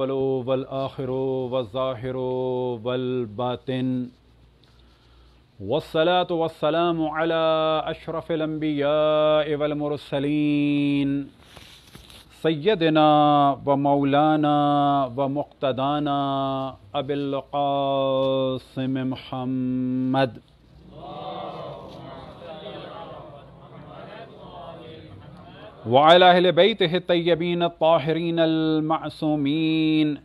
वलो वल आखिरो वज़ाहिरो वल बातिन वसलात वसलाम अशरफ़लम्बिया वलमरसलिन सैदना व मौलाना व मुख्तदाना अबिलक़ासम महमद وعلى أهل بيته الطيبين الطاهرين المعصومين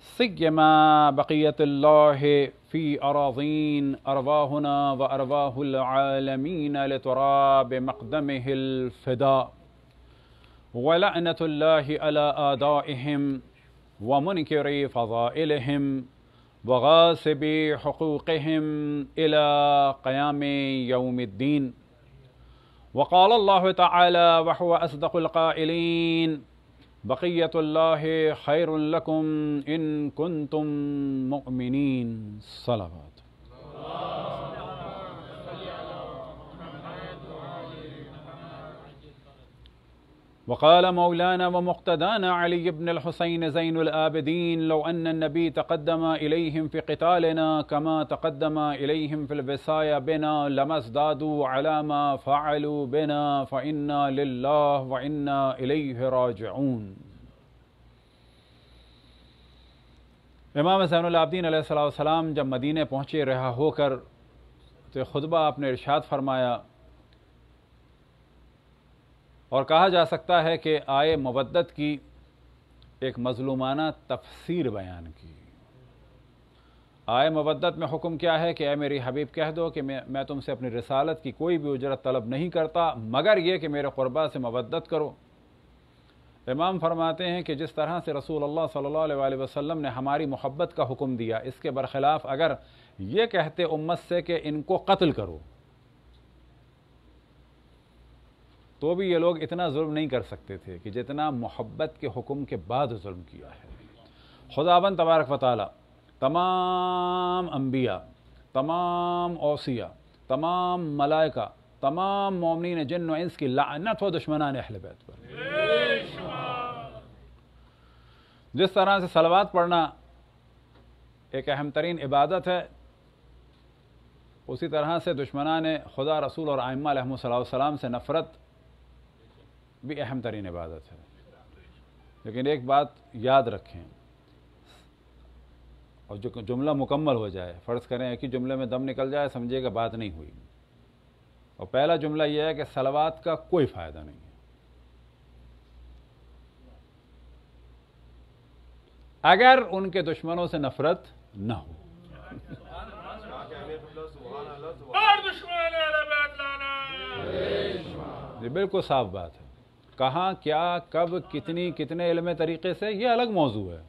سيما بقية الله في أراضين أرواهنا وأرواه العالمين لتراب مقدمه الفداء ولعنة الله على آدائهم ومنكر فضائلهم وغاصب حقوقهم إلى قيام يوم الدين وقال الله تعالى وهو أصدق القائلين بقية الله خير لكم إن كنتم مؤمنين صلوات الله وقال مولانا ومقتدانا علي بن الحسين زين الآبدين لو أن النبي تقدم إليهم في قتالنا كما تقدم إليهم في الوصاية بنا لما ازدادوا على ما فعلوا بنا فإنا لله وإنا إليه راجعون امام زین العابدین علیہ السلام جب مدینہ پہنچے رہا ہو کر تو तो آپ نے ارشاد فرمایا और कहा जा सकता है कि आए मबदत की एक मजलूमाना तफसीर बयान की आय मुबदत में हुक्म क्या है कि ए मेरी हबीब कह दो कि मैं मैं तुमसे अपनी रसालत की कोई भी उजरत तलब नहीं करता मगर यह कि मेरे क़ुरबा से मबदत करो इमाम फरमाते हैं कि जिस तरह से रसूल अल्लाह सल्लल्लाहु अलैहि वसल्लम ने हमारी मोहब्बत का हुक्म दिया इसके बरखिलाफ़ अगर ये कहते उम्मत से कि इनको कत्ल करो तो भी ये लोग इतना जुल्म नहीं कर सकते थे कि जितना मोहब्बत के हुक्म के बाद जुल्म किया है खुदाबंद तबारक वाल तमाम अम्बिया तमाम ओसिया तमाम मलाइका तमाम मोमिन जिन इंस की लानत व दुश्मना अहल बैत पर जिस तरह से सलवात पढ़ना एक अहम तरीन इबादत है उसी तरह से ने खुदा रसूल और आयमा सलाम से नफ़रत भी अहम तरीन इबादत है लेकिन एक बात याद रखें और जो जुमला मुकम्मल हो जाए फ़र्ज़ करें कि जुमले में दम निकल जाए समझिएगा बात नहीं हुई और पहला जुमला यह है कि सलावात का कोई फ़ायदा नहीं है अगर उनके दुश्मनों से नफरत न हो बिल्कुल साफ बात है कहाँ क्या कब कितनी कितने इलम तरीके से ये अलग मौजू है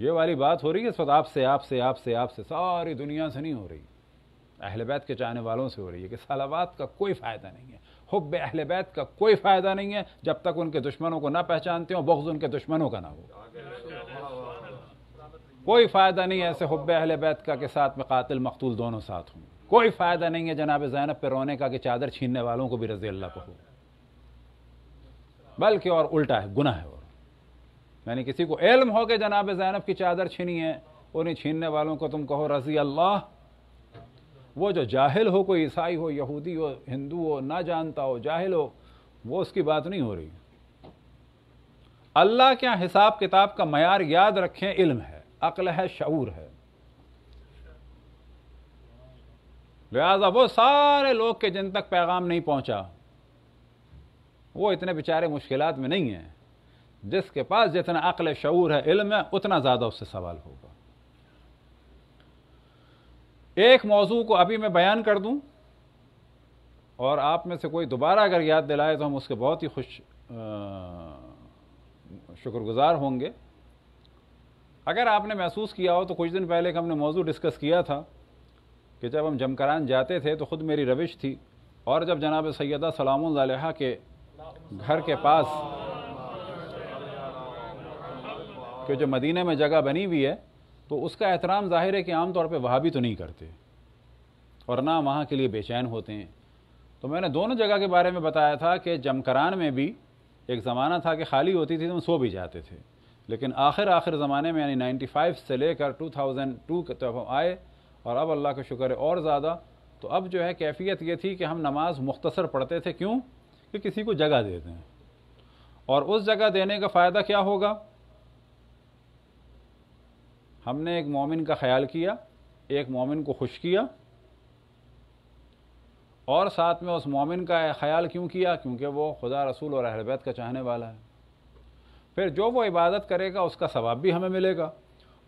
ये वाली बात हो रही है इस वक्त आपसे आपसे आपसे आपसे सारी दुनिया से नहीं हो रही अहल बैत के चाहने वालों से हो रही है कि सालाबात का कोई फ़ायदा नहीं है हब अहल बैत का कोई फ़ायदा नहीं है जब तक उनके दुश्मनों को ना पहचानते हो बख्ज उनके दुश्मनों का ना हो कोई फ़ायदा नहीं है ऐसे हब अहल बैत का के साथ में कातिल मकतूल दोनों साथ हों कोई फ़ायदा नहीं है जनाब जैनब पर रोने का कि चादर छीनने वालों को भी रजी अल्लाह को हो बल्कि और उल्टा है गुना है और यानी किसी को इल्म हो के जनाब जैनब की चादर छीनी है उन्हें छीनने वालों को तुम कहो रजी अल्लाह वो जो जाहिल हो कोई ईसाई हो यहूदी हो हिंदू हो ना जानता हो जाहिल हो वो उसकी बात नहीं हो रही अल्लाह के यहाँ हिसाब किताब का मैार याद रखें इल्म है अक्ल है शूर है लिहाजा वो सारे लोग के जिन तक पैगाम नहीं पहुँचा वो इतने बेचारे मुश्किल में नहीं हैं जिसके पास जितना अकल शूर है इल्म है उतना ज़्यादा उससे सवाल होगा एक मौजू को अभी मैं बयान कर दूँ और आप में से कोई दोबारा अगर याद दिलाए तो हम उसके बहुत ही खुश शुक्रगुजार होंगे अगर आपने महसूस किया हो तो कुछ दिन पहले हमने मौजू डिस्कस किया था कि जब हम जमकरान जाते थे तो ख़ुद मेरी रविश थी और जब जनाब सैदा सलाम के घर के पास क्योंकि जो मदीने में जगह बनी हुई है तो उसका एहतराम ज़ाहिर है कि आम तौर पे वहाँ भी तो नहीं करते और ना वहाँ के लिए बेचैन होते हैं तो मैंने दोनों जगह के बारे में बताया था कि जमकरान में भी एक ज़माना था कि खाली होती थी तो हम सो भी जाते थे लेकिन आखिर आखिर ज़माने में यानी 95 से लेकर 2002 के तब हम आए और अब अल्लाह का शुक्र है और ज़्यादा तो अब जो है कैफियत ये थी कि हम नमाज मुख्तसर पढ़ते थे क्यों कि किसी को जगह दे दें और उस जगह देने का फ़ायदा क्या होगा हमने एक मोमिन का ख्याल किया एक मोमिन को खुश किया और साथ में उस मोमिन का ख्याल क्यों किया क्योंकि वो खुदा रसूल और अहलबैत का चाहने वाला है फिर जो वो इबादत करेगा उसका सवाब भी हमें मिलेगा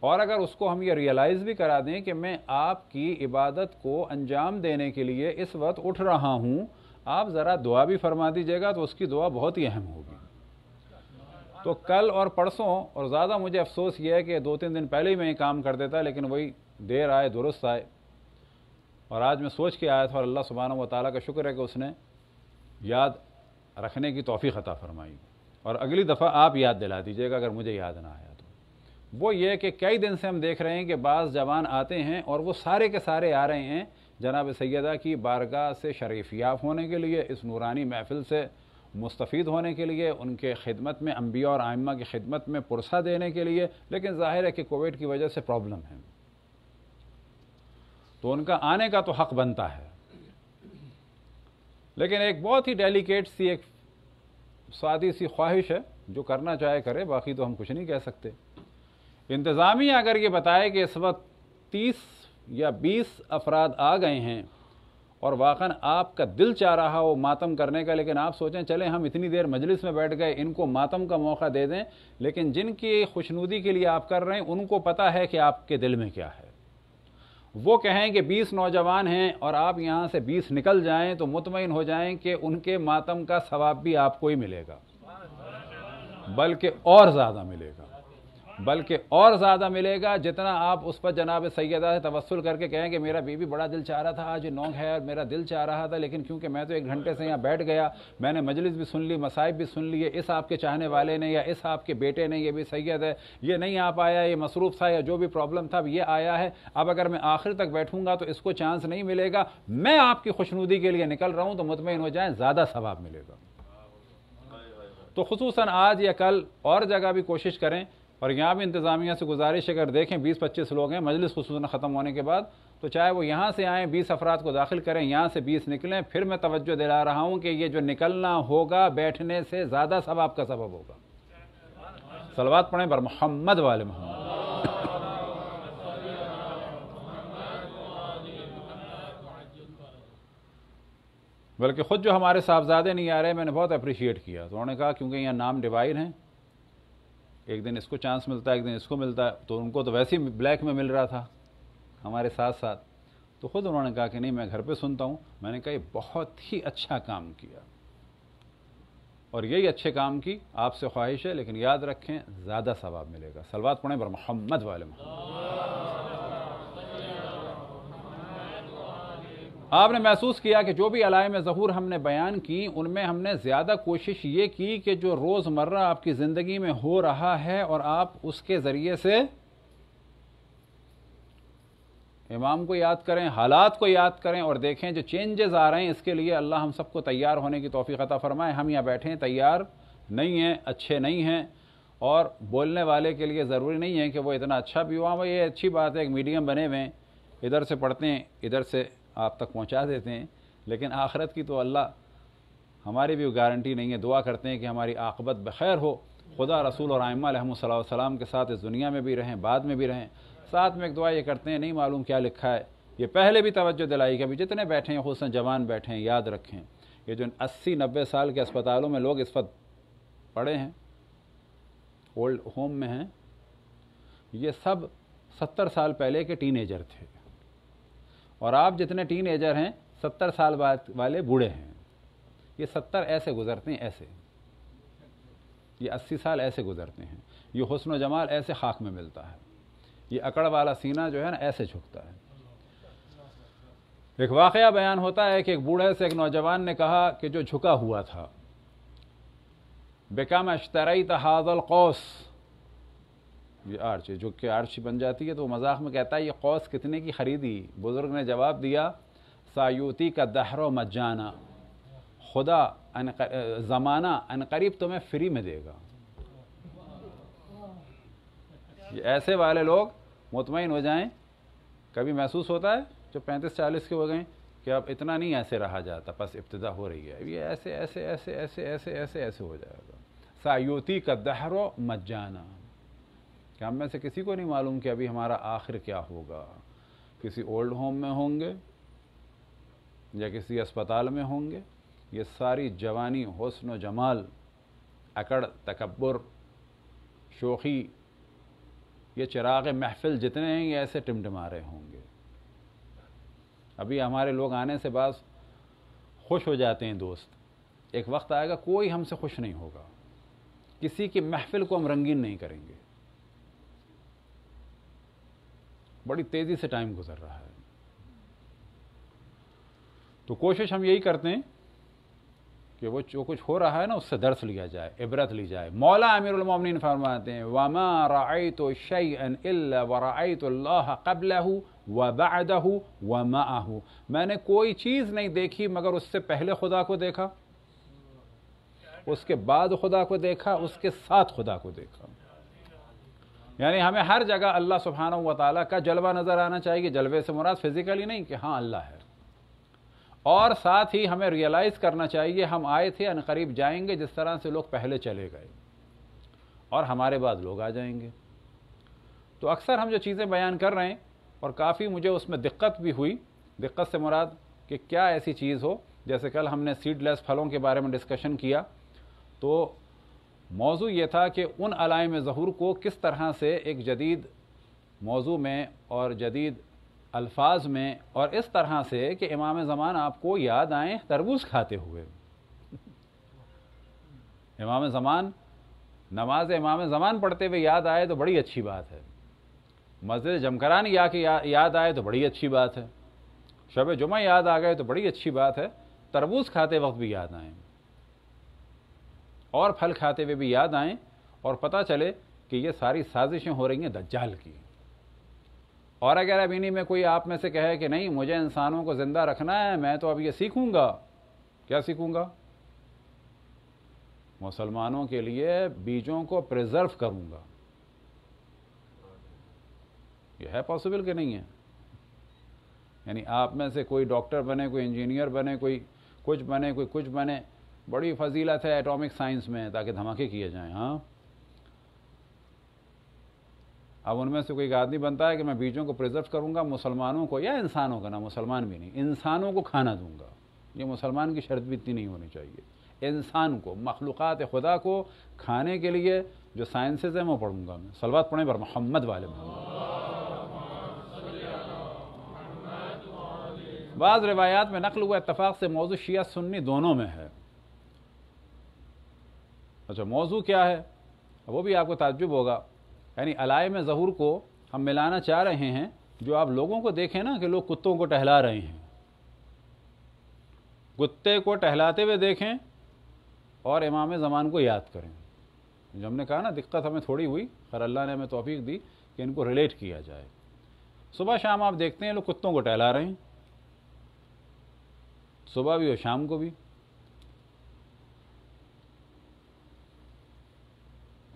और अगर उसको हम ये रियलाइज़ भी करा दें कि मैं आपकी इबादत को अंजाम देने के लिए इस वक्त उठ रहा हूँ आप ज़रा दुआ भी फरमा दीजिएगा तो उसकी दुआ बहुत ही अहम होगी तो कल और परसों और ज़्यादा मुझे अफसोस ये है कि दो तीन दिन पहले ही मैं ये काम कर देता लेकिन वही देर आए दुरुस्त आए और आज मैं सोच के आया था और अल्लाह सुबहाना वाली का शुक्र है कि उसने याद रखने की तोफ़ी ख़ता फरमाई और अगली दफ़ा आप याद दिला दीजिएगा अगर मुझे याद ना आया तो वो ये कि कई दिन से हम देख रहे हैं कि बाज़ जवान आते हैं और वो सारे के सारे आ रहे हैं जनाब सैदा की बारगाह से याफ़ होने के लिए इस नूरानी महफिल से मुस्तफ़ होने के लिए उनके खिदमत में अम्बिया और आयमा की खिदमत में पुरसा देने के लिए लेकिन ज़ाहिर है कि कोविड की वजह से प्रॉब्लम है तो उनका आने का तो हक़ बनता है लेकिन एक बहुत ही डेलिकेट सी एक सादी सी ख्वाहिश है जो करना चाहे करे बाकी तो हम कुछ नहीं कह सकते इंतज़ामिया अगर ये बताए कि इस वक्त तीस या बीस अफराद आ गए हैं और वाकन आपका दिल चाह रहा हो मातम करने का लेकिन आप सोचें चलें हम इतनी देर मजलिस में बैठ गए इनको मातम का मौका दे दें लेकिन जिनकी खुशनुदी के लिए आप कर रहे हैं उनको पता है कि आपके दिल में क्या है वो कहें कि बीस नौजवान हैं और आप यहाँ से बीस निकल जाएं तो मुतमिन हो जाएं कि उनके मातम का सवाब भी आपको ही मिलेगा बल्कि और ज़्यादा मिलेगा बल्कि और ज़्यादा मिलेगा जितना आप उस पर जनाब सैदा से तवसल करके कहेंगे मेरा बीवी बड़ा दिल चाह रहा था आज नोंग है और मेरा दिल चाह रहा था लेकिन क्योंकि मैं तो एक घंटे से यहाँ बैठ गया मैंने मजलिस भी सुन ली मसाइब भी सुन लिए इस आपके चाहने वाले ने या इस आपके बेटे ने यह भी सैद है ये नहीं आ पाया ये मसरूफ़ था या जो भी प्रॉब्लम था ये आया है अब अगर मैं आखिर तक बैठूँगा तो इसको चांस नहीं मिलेगा मैं आपकी खुशनुदी के लिए निकल रहा हूँ तो मुतमिन हो जाए ज़्यादा सवाब मिलेगा तो खसूस आज या कल और जगह भी कोशिश करें और यहाँ भी इंतज़ामिया से गुजारिश अगर देखें बीस पच्चीस लोग हैं मजलिस खसूस ख़त्म होने के बाद तो चाहे वो यहाँ से आएँ बीस अफराद को दाखिल करें यहाँ से बीस निकलें फिर मैं तवज्जो दिला रहा हूँ कि ये जो निकलना होगा बैठने से ज़्यादा सवाब का सबब होगा सलवात पढ़ें बर मोहम्मद वाले मोहम्मद बल्कि ख़ुद जो हमारे साहबजादे नहीं आ रहे मैंने बहुत अप्रिशिएट किया तो उन्होंने कहा क्योंकि यहाँ नाम डिवाइड हैं एक दिन इसको चांस मिलता है एक दिन इसको मिलता है तो उनको तो वैसे ही ब्लैक में मिल रहा था हमारे साथ साथ तो खुद उन्होंने कहा कि नहीं मैं घर पे सुनता हूँ मैंने कहा ये बहुत ही अच्छा काम किया और यही अच्छे काम की आपसे ख्वाहिश है लेकिन याद रखें ज़्यादा सवाब मिलेगा सलवात पढ़ें बर मोहम्मद वाले मोहम्मद आपने महसूस किया कि जो भी अलाइम ज़हूर हमने बयान की उनमें हमने ज़्यादा कोशिश ये की कि जो रोज़मर्रा आपकी ज़िंदगी में हो रहा है और आप उसके ज़रिए से इमाम को याद करें हालात को याद करें और देखें जो चेंजेस आ रहे हैं इसके लिए अल्लाह हम सबको तैयार होने की तोफ़ी अता फ़रमाए हम यहाँ बैठे हैं तैयार नहीं हैं अच्छे नहीं हैं और बोलने वाले के लिए ज़रूरी नहीं है कि वो इतना अच्छा भी हुआ हाँ, वो ये अच्छी बात है एक मीडियम बने हुए इधर से पढ़ते हैं इधर से आप तक पहुंचा देते हैं लेकिन आखरत की तो अल्लाह हमारी भी गारंटी नहीं है दुआ करते हैं कि हमारी आकबत बखैर हो खुदा रसूल और आयमा सलाम के साथ इस दुनिया में भी रहें बाद में भी रहें साथ में एक दुआ ये करते हैं नहीं मालूम क्या लिखा है ये पहले भी तवज्जो दिलाई कि अभी जितने बैठे हैं खूसा जवान बैठे हैं याद रखें ये जो अस्सी नब्बे साल के अस्पतालों में लोग इस वक्त पड़े हैं ओल्ड होम में हैं ये सब सत्तर साल पहले के टीनेजर थे और आप जितने टीन एजर हैं सत्तर साल बाद वाले बूढ़े हैं ये सत्तर ऐसे गुजरते हैं ऐसे ये अस्सी साल ऐसे गुजरते हैं ये हसन जमाल ऐसे खाक में मिलता है ये अकड़ वाला सीना जो है ना ऐसे झुकता है एक वाक़ बयान होता है कि एक बूढ़े से एक नौजवान ने कहा कि जो झुका हुआ था बेकाम अश्तरई तहाजल कौस ये आर्च जो कि आर्च बन जाती है तो मजाक में कहता है ये कौस कितने की खरीदी बुज़ुर्ग ने जवाब दिया सायूती का दहरो मत जाना खुदा ज़माना अन करीब तुम्हें फ्री में देगा ये ऐसे वाले लोग मुतमिन हो जाएं कभी महसूस होता है जो पैंतीस चालीस के हो गए कि अब इतना नहीं ऐसे रहा जाता बस इब्तदा हो रही है ये ऐसे ऐसे ऐसे ऐसे ऐसे ऐसे ऐसे हो जाएगा सायूती का दहरो मत जाना कि हम में से किसी को नहीं मालूम कि अभी हमारा आखिर क्या होगा किसी ओल्ड होम में होंगे या किसी अस्पताल में होंगे ये सारी जवानी हसन जमाल अकड़ तकबर शोखी ये चिराग महफिल जितने हैं ये ऐसे टिमटिमा रहे होंगे अभी हमारे लोग आने से बास खुश हो जाते हैं दोस्त एक वक्त आएगा कोई हमसे खुश नहीं होगा किसी की महफिल को हम रंगीन नहीं करेंगे बड़ी तेज़ी से टाइम गुजर रहा है तो कोशिश हम यही करते हैं कि वो जो कुछ हो रहा है ना उससे दर्श लिया जाए इबरत ली जाए मौला अमीरमिन फरमाते हैं वमा राय तो शैन तो कबलहू व बादहू व माह मैंने कोई चीज़ नहीं देखी मगर उससे पहले खुदा को देखा उसके बाद खुदा को देखा उसके साथ खुदा को देखा यानी हमें हर जगह अल्लाह सुबहान व का जलवा नज़र आना चाहिए जलवे से मुराद फिज़िकली नहीं कि हाँ अल्लाह है और साथ ही हमें रियलाइज़ करना चाहिए हम आए थे अनकरीब जाएंगे जिस तरह से लोग पहले चले गए और हमारे बाद लोग आ जाएंगे तो अक्सर हम जो चीज़ें बयान कर रहे हैं और काफ़ी मुझे उसमें दिक्कत भी हुई दिक्कत से मुराद कि क्या ऐसी चीज़ हो जैसे कल हमने सीडलेस फलों के बारे में डिस्कशन किया तो मौजू ये था कि उन अलाइम ज़हूर को किस तरह से एक जदीद मौजू में और जदीद अल्फाज में और इस तरह से कि इमाम ज़मान आपको याद आए तरबूज खाते हुए इमाम ज़मान नमाज इमाम ज़मान पढ़ते हुए याद आए तो बड़ी अच्छी बात है मस्जिद जमकरान या के या, याद आए तो बड़ी अच्छी बात है शब जुमा याद आ गए तो बड़ी अच्छी बात है तरबूज खाते वक्त भी याद आएँ और फल खाते हुए भी याद आएँ और पता चले कि ये सारी साजिशें हो रही हैं दज्जाल की और अगर अब इन्हीं में कोई आप में से कहे कि नहीं मुझे इंसानों को ज़िंदा रखना है मैं तो अब ये सीखूँगा क्या सीखूँगा मुसलमानों के लिए बीजों को प्रिजर्व करूँगा यह है पॉसिबल कि नहीं है यानी आप में से कोई डॉक्टर बने कोई इंजीनियर बने कोई कुछ बने कोई कुछ बने बड़ी फजीलत है एटॉमिक साइंस में ताकि धमाके किए जाएं हाँ अब उनमें से कोई आदमी बनता है कि मैं बीजों को प्रिजर्व करूंगा मुसलमानों को या इंसानों का ना मुसलमान भी नहीं इंसानों को खाना दूंगा ये मुसलमान की शर्त भी इतनी नहीं होनी चाहिए इंसान को मखलूक़ खुदा को खाने के लिए जो साइंसेज हैं वो पढ़ूंगा मैं सलवात पढ़ें पर मोहम्मद वाले मोहम्मद बाज़ रिवायात में नकल हुआ इतफ़ाक़ से मौजू शिया सुन्नी दोनों में है अच्छा मौजू क्या है वो भी आपको ताजुब होगा यानी अलाय में जहूर को हम मिलाना चाह रहे हैं जो आप लोगों को देखें ना कि लोग कुत्तों को टहला रहे हैं कुत्ते को टहलाते हुए देखें और इमाम ज़मान को याद करें जो हमने कहा ना दिक्कत हमें थोड़ी हुई खर अल्लाह ने हमें तोफ़ी दी कि इनको रिलेट किया जाए सुबह शाम आप देखते हैं लोग कुत्तों को टहला रहे हैं सुबह भी और शाम को भी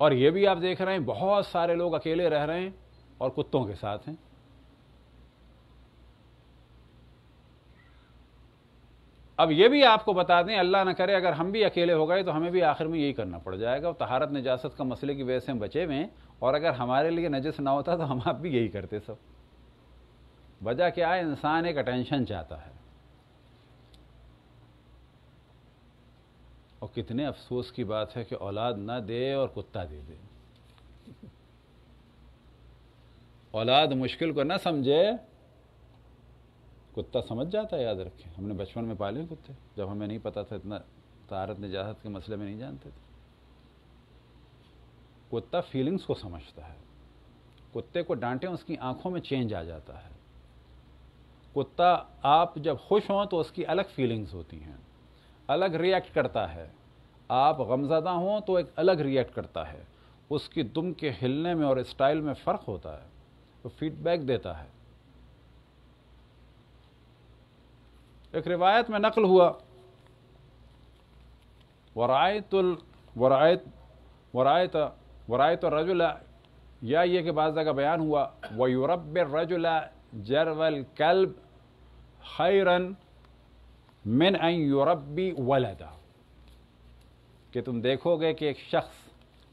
और ये भी आप देख रहे हैं बहुत सारे लोग अकेले रह रहे हैं और कुत्तों के साथ हैं अब ये भी आपको बता दें अल्लाह ना करे अगर हम भी अकेले हो गए तो हमें भी आखिर में यही करना पड़ जाएगा तहारत नजासत का मसले की वजह से हम बचे हुए हैं और अगर हमारे लिए नजस ना होता तो हम आप भी यही करते सब वजह क्या है इंसान एक अटेंशन चाहता है और कितने अफसोस की बात है कि औलाद ना दे और कुत्ता दे दे औलाद मुश्किल को ना समझे कुत्ता समझ जाता है याद रखें हमने बचपन में पाले कुत्ते जब हमें नहीं पता था इतना तारत निजात के मसले में नहीं जानते थे कुत्ता फीलिंग्स को समझता है कुत्ते को डांटें उसकी आंखों में चेंज आ जाता है कुत्ता आप जब खुश हों तो उसकी अलग फीलिंग्स होती हैं अलग रिएक्ट करता है आप गमज़दा हों तो एक अलग रिएक्ट करता है उसकी दुम के हिलने में और स्टाइल में फ़र्क होता है तो फीडबैक देता है एक रिवायत में नकल हुआ वरायतुल वरायत वरायत वरायत रजुल या ये कि बाज़ का बयान हुआ व यूरब रजुल जरवल कल्ब खैरन मिन अन यूरबी वलदा कि तुम देखोगे कि एक शख्स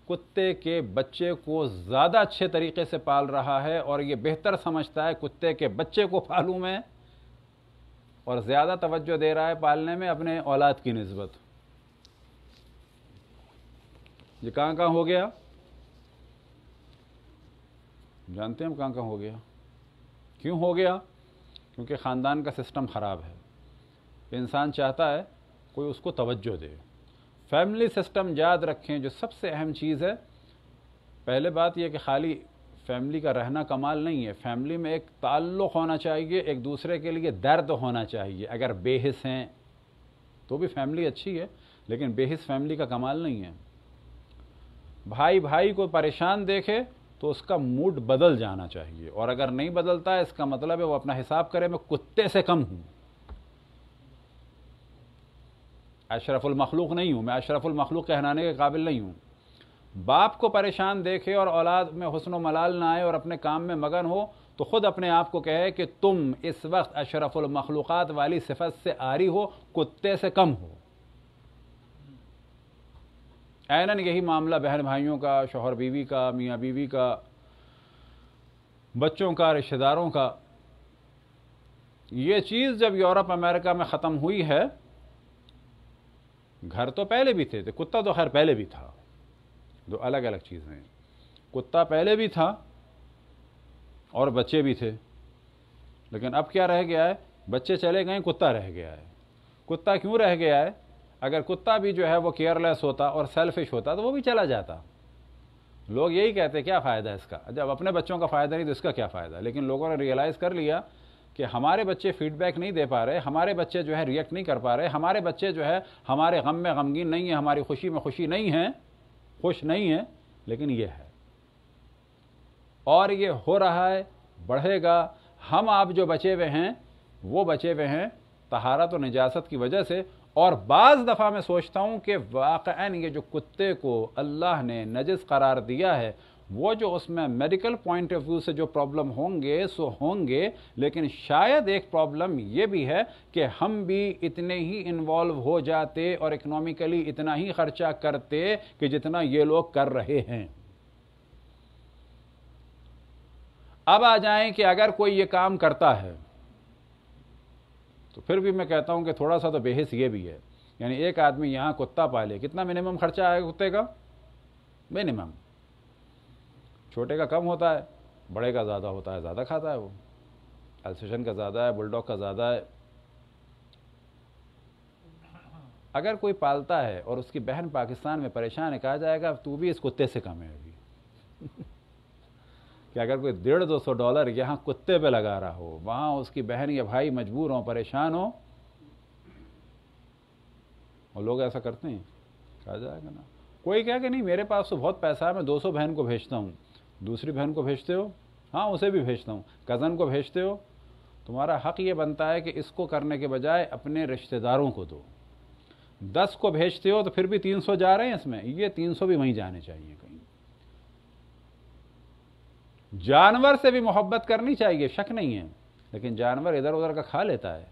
कुत्ते के बच्चे को ज़्यादा अच्छे तरीके से पाल रहा है और ये बेहतर समझता है कुत्ते के बच्चे को पालूँ मैं और ज़्यादा तवज्जो दे रहा है पालने में अपने औलाद की नस्बत ये कहाँ कहाँ हो गया जानते हैं हम कहाँ कहाँ हो गया क्यों हो गया क्योंकि ख़ानदान का सिस्टम ख़राब है तो इंसान चाहता है कोई उसको तवज्जो दे फैमिली सिस्टम याद रखें जो सबसे अहम चीज़ है पहले बात यह कि खाली फैमिली का रहना कमाल नहीं है फैमिली में एक ताल्लुक़ होना चाहिए एक दूसरे के लिए दर्द होना चाहिए अगर बेहिस हैं तो भी फैमिली अच्छी है लेकिन बेहिस फैमिली का कमाल नहीं है भाई भाई को परेशान देखे तो उसका मूड बदल जाना चाहिए और अगर नहीं बदलता है इसका मतलब है वो अपना हिसाब करे मैं कुत्ते से कम हूँ अशरफुलमखलूक नहीं हूँ मैं अशरफुलमखलूक कहनाने के काबिल नहीं हूँ बाप को परेशान देखे और औलाद में हसन मलाल ना आए और अपने काम में मगन हो तो ख़ुद अपने आप को कहे कि तुम इस वक्त अशरफुलमखलूक़ात वाली सिफत से आरी हो कुत्ते से कम हो ऐनन यही मामला बहन भाइयों का शोहर बीवी का मियाँ बीवी का बच्चों का रिश्तेदारों का ये चीज़ जब यूरोप अमेरिका में ख़त्म हुई है घर तो पहले भी थे, तो कुत्ता तो खैर पहले भी था दो अलग अलग चीज़ें हैं कुत्ता पहले भी था और बच्चे भी थे लेकिन अब क्या रह गया है बच्चे चले गए कुत्ता रह गया है कुत्ता क्यों रह गया है अगर कुत्ता भी जो है वो केयरलेस होता और सेल्फिश होता तो वो भी चला जाता लोग यही कहते क्या फ़ायदा है इसका जब अपने बच्चों का फ़ायदा नहीं तो इसका क्या फ़ायदा लेकिन लोगों ने रियलाइज़ कर लिया कि हमारे बच्चे फीडबैक नहीं दे पा रहे हमारे बच्चे जो है रिएक्ट नहीं कर पा रहे हमारे बच्चे जो है हमारे गम में गमगीन नहीं है हमारी खुशी में खुशी नहीं है खुश नहीं है लेकिन ये है और ये हो रहा है बढ़ेगा हम आप जो बचे हुए हैं वो बचे हुए हैं तहारत और निजात की वजह से और बाज़ दफ़ा मैं सोचता हूँ कि वाक़ ये जो कुत्ते को अल्लाह ने नजस करार दिया है वो जो उसमें मेडिकल पॉइंट ऑफ व्यू से जो प्रॉब्लम होंगे सो होंगे लेकिन शायद एक प्रॉब्लम ये भी है कि हम भी इतने ही इन्वॉल्व हो जाते और इकनॉमिकली इतना ही खर्चा करते कि जितना ये लोग कर रहे हैं अब आ जाएं कि अगर कोई ये काम करता है तो फिर भी मैं कहता हूं कि थोड़ा सा तो बेहस ये भी है यानी एक आदमी यहाँ कुत्ता पाले कितना मिनिमम खर्चा आएगा कुत्ते का मिनिमम छोटे का कम होता है बड़े का ज़्यादा होता है ज़्यादा खाता है वो एल्सेशन का ज़्यादा है बुलडॉग का ज़्यादा है अगर कोई पालता है और उसकी बहन पाकिस्तान में परेशान है कहा जाएगा तू भी इस कुत्ते से कम है अभी कि अगर कोई डेढ़ दो सौ डॉलर यहाँ कुत्ते पे लगा रहा हो वहाँ उसकी बहन या भाई मजबूर हो परेशान हो और लोग ऐसा करते हैं कहा जाएगा ना कोई कह कि नहीं मेरे पास तो बहुत पैसा है मैं दो सौ बहन को भेजता हूँ दूसरी बहन को भेजते हो हाँ उसे भी भेजता हूँ कज़न को भेजते हो तुम्हारा हक ये बनता है कि इसको करने के बजाय अपने रिश्तेदारों को दो दस को भेजते हो तो फिर भी तीन सौ जा रहे हैं इसमें ये तीन सौ भी वहीं जाने चाहिए कहीं जानवर से भी मोहब्बत करनी चाहिए शक नहीं है लेकिन जानवर इधर उधर का खा लेता है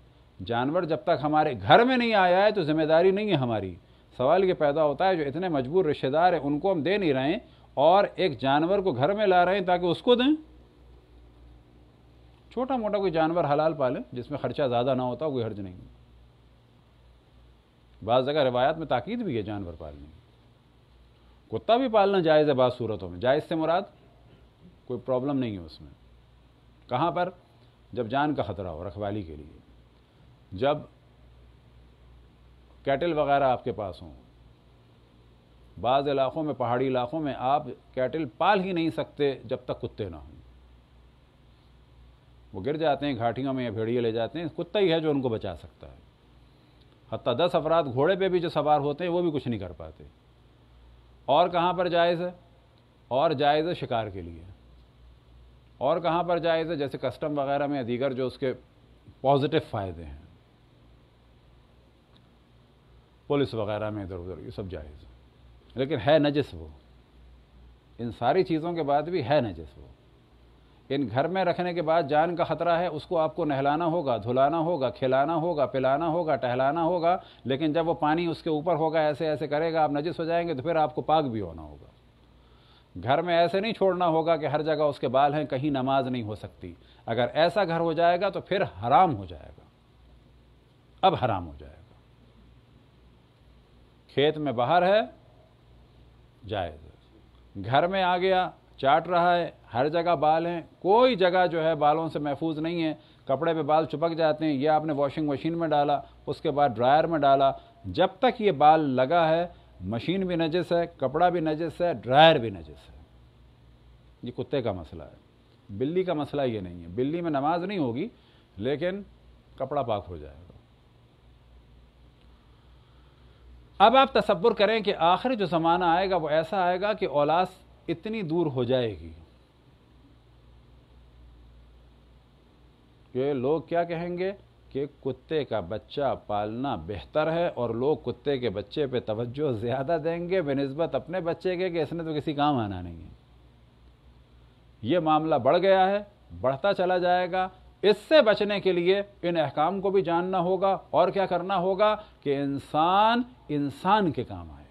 जानवर जब तक हमारे घर में नहीं आया है तो जिम्मेदारी नहीं है हमारी सवाल ये पैदा होता है जो इतने मजबूर रिश्तेदार हैं उनको हम दे नहीं रहे हैं और एक जानवर को घर में ला रहे हैं ताकि उसको दें छोटा मोटा कोई जानवर हलाल पालें जिसमें खर्चा ज़्यादा ना होता कोई हर्ज नहीं बाज़ जगह रिवायात में ताकीद भी है जानवर पालने की कुत्ता भी पालना जायज़ है बाद सूरतों में जायज़ से मुराद कोई प्रॉब्लम नहीं है उसमें कहाँ पर जब जान का ख़तरा हो रखवाली के लिए जब कैटल वगैरह आपके पास हों बाज़ इलाक़ों में पहाड़ी इलाक़ों में आप कैटल पाल ही नहीं सकते जब तक कुत्ते ना हों वो गिर जाते हैं घाटियों में या भेड़िए ले जाते हैं कुत्ता ही है जो उनको बचा सकता है हती दस अफराद घोड़े पे भी जो सवार होते हैं वो भी कुछ नहीं कर पाते और कहाँ पर जायज़ है और जायज़ है शिकार के लिए और कहाँ पर जायज़ है जैसे कस्टम वगैरह में दीगर जो उसके पॉजिटिव फ़ायदे हैं पुलिस वगैरह में इधर उधर ये सब जायज़ है लेकिन है नजस वो इन सारी चीज़ों के बाद भी है नजस वो इन घर में रखने के बाद जान का ख़तरा है उसको आपको नहलाना होगा धुलाना होगा खिलाना होगा पिलाना होगा टहलाना होगा लेकिन जब वो पानी उसके ऊपर होगा ऐसे ऐसे करेगा आप नजस हो जाएंगे तो फिर आपको पाक भी होना होगा घर में ऐसे नहीं छोड़ना होगा कि हर जगह उसके बाल हैं कहीं नमाज नहीं हो सकती अगर ऐसा घर हो जाएगा तो फिर हराम हो जाएगा अब हराम हो जाएगा खेत में बाहर है जायज़ घर में आ गया चाट रहा है हर जगह बाल हैं कोई जगह जो है बालों से महफूज नहीं है कपड़े पे बाल चिपक जाते हैं ये आपने वॉशिंग मशीन में डाला उसके बाद ड्रायर में डाला जब तक ये बाल लगा है मशीन भी नजस है कपड़ा भी नजस है ड्रायर भी नजस है ये कुत्ते का मसला है बिल्ली का मसला ये नहीं है बिल्ली में नमाज नहीं होगी लेकिन कपड़ा पाक हो जाएगा अब आप तस्वुर करें कि आखिर जो ज़माना आएगा वो ऐसा आएगा कि औलाद इतनी दूर हो जाएगी कि लोग क्या कहेंगे कि कुत्ते का बच्चा पालना बेहतर है और लोग कुत्ते के बच्चे पे तवज्जो ज़्यादा देंगे बनस्बत अपने बच्चे के कि इसने तो किसी काम आना नहीं है ये मामला बढ़ गया है बढ़ता चला जाएगा इससे बचने के लिए इन अहकाम को भी जानना होगा और क्या करना होगा कि इंसान इंसान के काम आए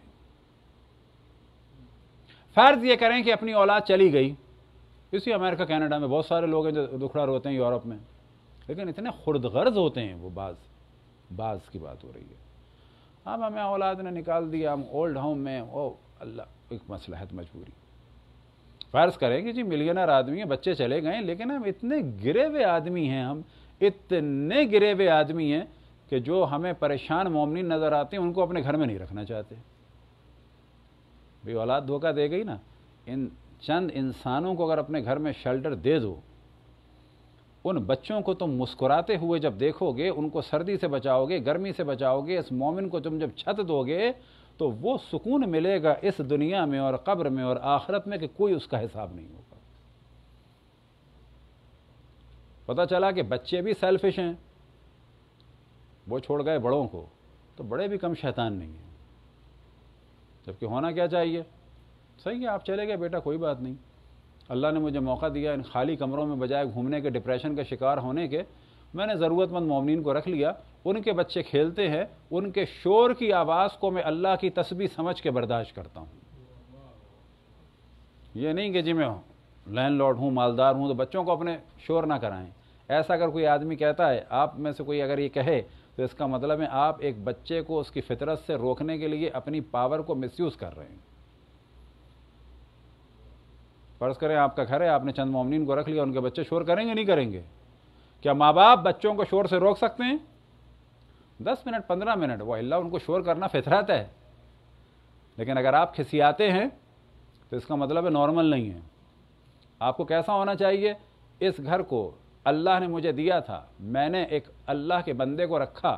फर्ज ये करें कि अपनी औलाद चली गई इसी अमेरिका कनाडा में बहुत सारे लोग हैं जो दुखड़ा रोते हैं यूरोप में लेकिन इतने खुर्द गर्ज होते हैं वो बाज बाज की बात हो रही है अब हमें औलाद ने निकाल दिया हम ओल्ड होम में ओ अल्लाह एक मसलहत मजबूरी फ़र्ज़ करें कि जी मिलियनर आदमी हैं बच्चे चले गए लेकिन हम इतने गिरे हुए आदमी हैं हम इतने गिरे हुए आदमी हैं कि जो हमें परेशान मोमिन नज़र आते हैं उनको अपने घर में नहीं रखना चाहते भाई औलाद धोखा दे गई ना इन चंद इंसानों को अगर अपने घर में शेल्टर दे दो उन बच्चों को तुम मुस्कुराते हुए जब देखोगे उनको सर्दी से बचाओगे गर्मी से बचाओगे इस मोमिन को तुम जब छत दोगे तो वो सुकून मिलेगा इस दुनिया में और कब्र में और आखरत में कि कोई उसका हिसाब नहीं होगा पता चला कि बच्चे भी सेल्फिश हैं वो छोड़ गए बड़ों को तो बड़े भी कम शैतान नहीं हैं जबकि होना क्या चाहिए सही है आप चले गए बेटा कोई बात नहीं अल्लाह ने मुझे मौका दिया इन खाली कमरों में बजाय घूमने के डिप्रेशन का शिकार होने के मैंने ज़रूरतमंद मोमिन को रख लिया उनके बच्चे खेलते हैं उनके शोर की आवाज़ को मैं अल्लाह की तस्वीर समझ के बर्दाश्त करता हूँ ये नहीं कि जी मैं लैंड लॉर्ड हूँ मालदार हूँ तो बच्चों को अपने शोर ना कराएं ऐसा अगर कोई आदमी कहता है आप में से कोई अगर ये कहे तो इसका मतलब है आप एक बच्चे को उसकी फितरत से रोकने के लिए अपनी पावर को मिसयूज़ कर रहे हैं फ़र्ज़ करें आपका घर है आपने चंद मोमिन को रख लिया उनके बच्चे शोर करेंगे नहीं करेंगे क्या माँ बाप बच्चों को शोर से रोक सकते हैं दस मिनट पंद्रह मिनट वो अल्लाह उनको शोर करना फितरत है लेकिन अगर आप खिसियाते हैं तो इसका मतलब है नॉर्मल नहीं है आपको कैसा होना चाहिए इस घर को अल्लाह ने मुझे दिया था मैंने एक अल्लाह के बंदे को रखा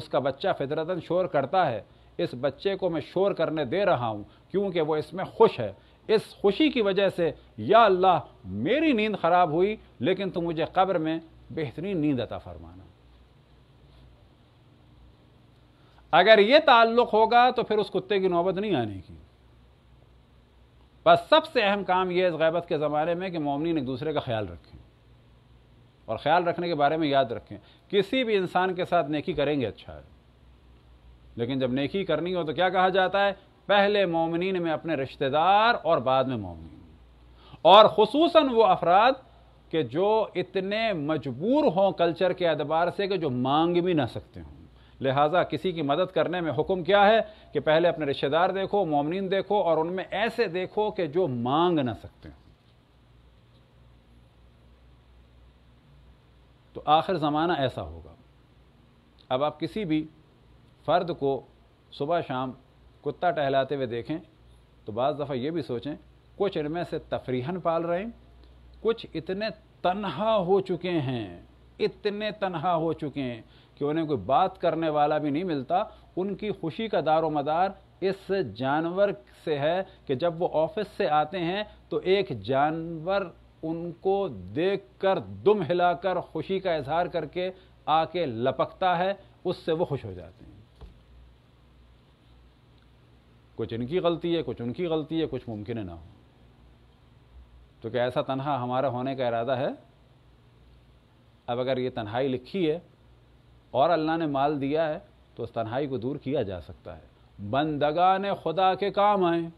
उसका बच्चा फितरतन शोर करता है इस बच्चे को मैं शोर करने दे रहा हूँ क्योंकि वो इसमें खुश है इस खुशी की वजह से या अल्लाह मेरी नींद ख़राब हुई लेकिन तुम मुझे कब्र में बेहतरीन नींद अता फरमाना अगर ये ताल्लुक होगा तो फिर उस कुत्ते की नौबत नहीं आने की बस सबसे अहम काम यह इस गैबत के ज़माने में कि मोमिन एक दूसरे का ख्याल रखें और ख्याल रखने के बारे में याद रखें किसी भी इंसान के साथ नेकी करेंगे अच्छा है लेकिन जब नेकी करनी हो तो क्या कहा जाता है पहले मोमिन में अपने रिश्तेदार और बाद में मोमिन और खसूस वो अफराद के जो इतने मजबूर हों कल्चर के अतबार से कि जो मांग भी ना सकते हों लिहाजा किसी की मदद करने में हुक्म क्या है कि पहले अपने रिश्तेदार देखो ममिन देखो और उनमें ऐसे देखो कि जो मांग ना सकते तो आखिर ज़माना ऐसा होगा अब आप किसी भी फ़र्द को सुबह शाम कुत्ता टहलाते हुए देखें तो बज़ दफ़ा ये भी सोचें कुछ इनमें से तफरीहन पाल रहे हैं कुछ इतने तनहा हो चुके हैं इतने तनहा हो चुके हैं कि उन्हें कोई बात करने वाला भी नहीं मिलता उनकी खुशी का दारो मदार इस जानवर से है कि जब वो ऑफिस से आते हैं तो एक जानवर उनको देखकर दुम हिलाकर खुशी का इजहार करके आके लपकता है उससे वो खुश हो जाते हैं कुछ इनकी गलती है कुछ उनकी गलती है कुछ मुमकिन ना हो तो क्या ऐसा तनहा हमारा होने का इरादा है अब अगर ये तन्हाई लिखी है और अल्लाह ने माल दिया है तो उस तन्हाई को दूर किया जा सकता है बंदगा ने खुदा के काम आए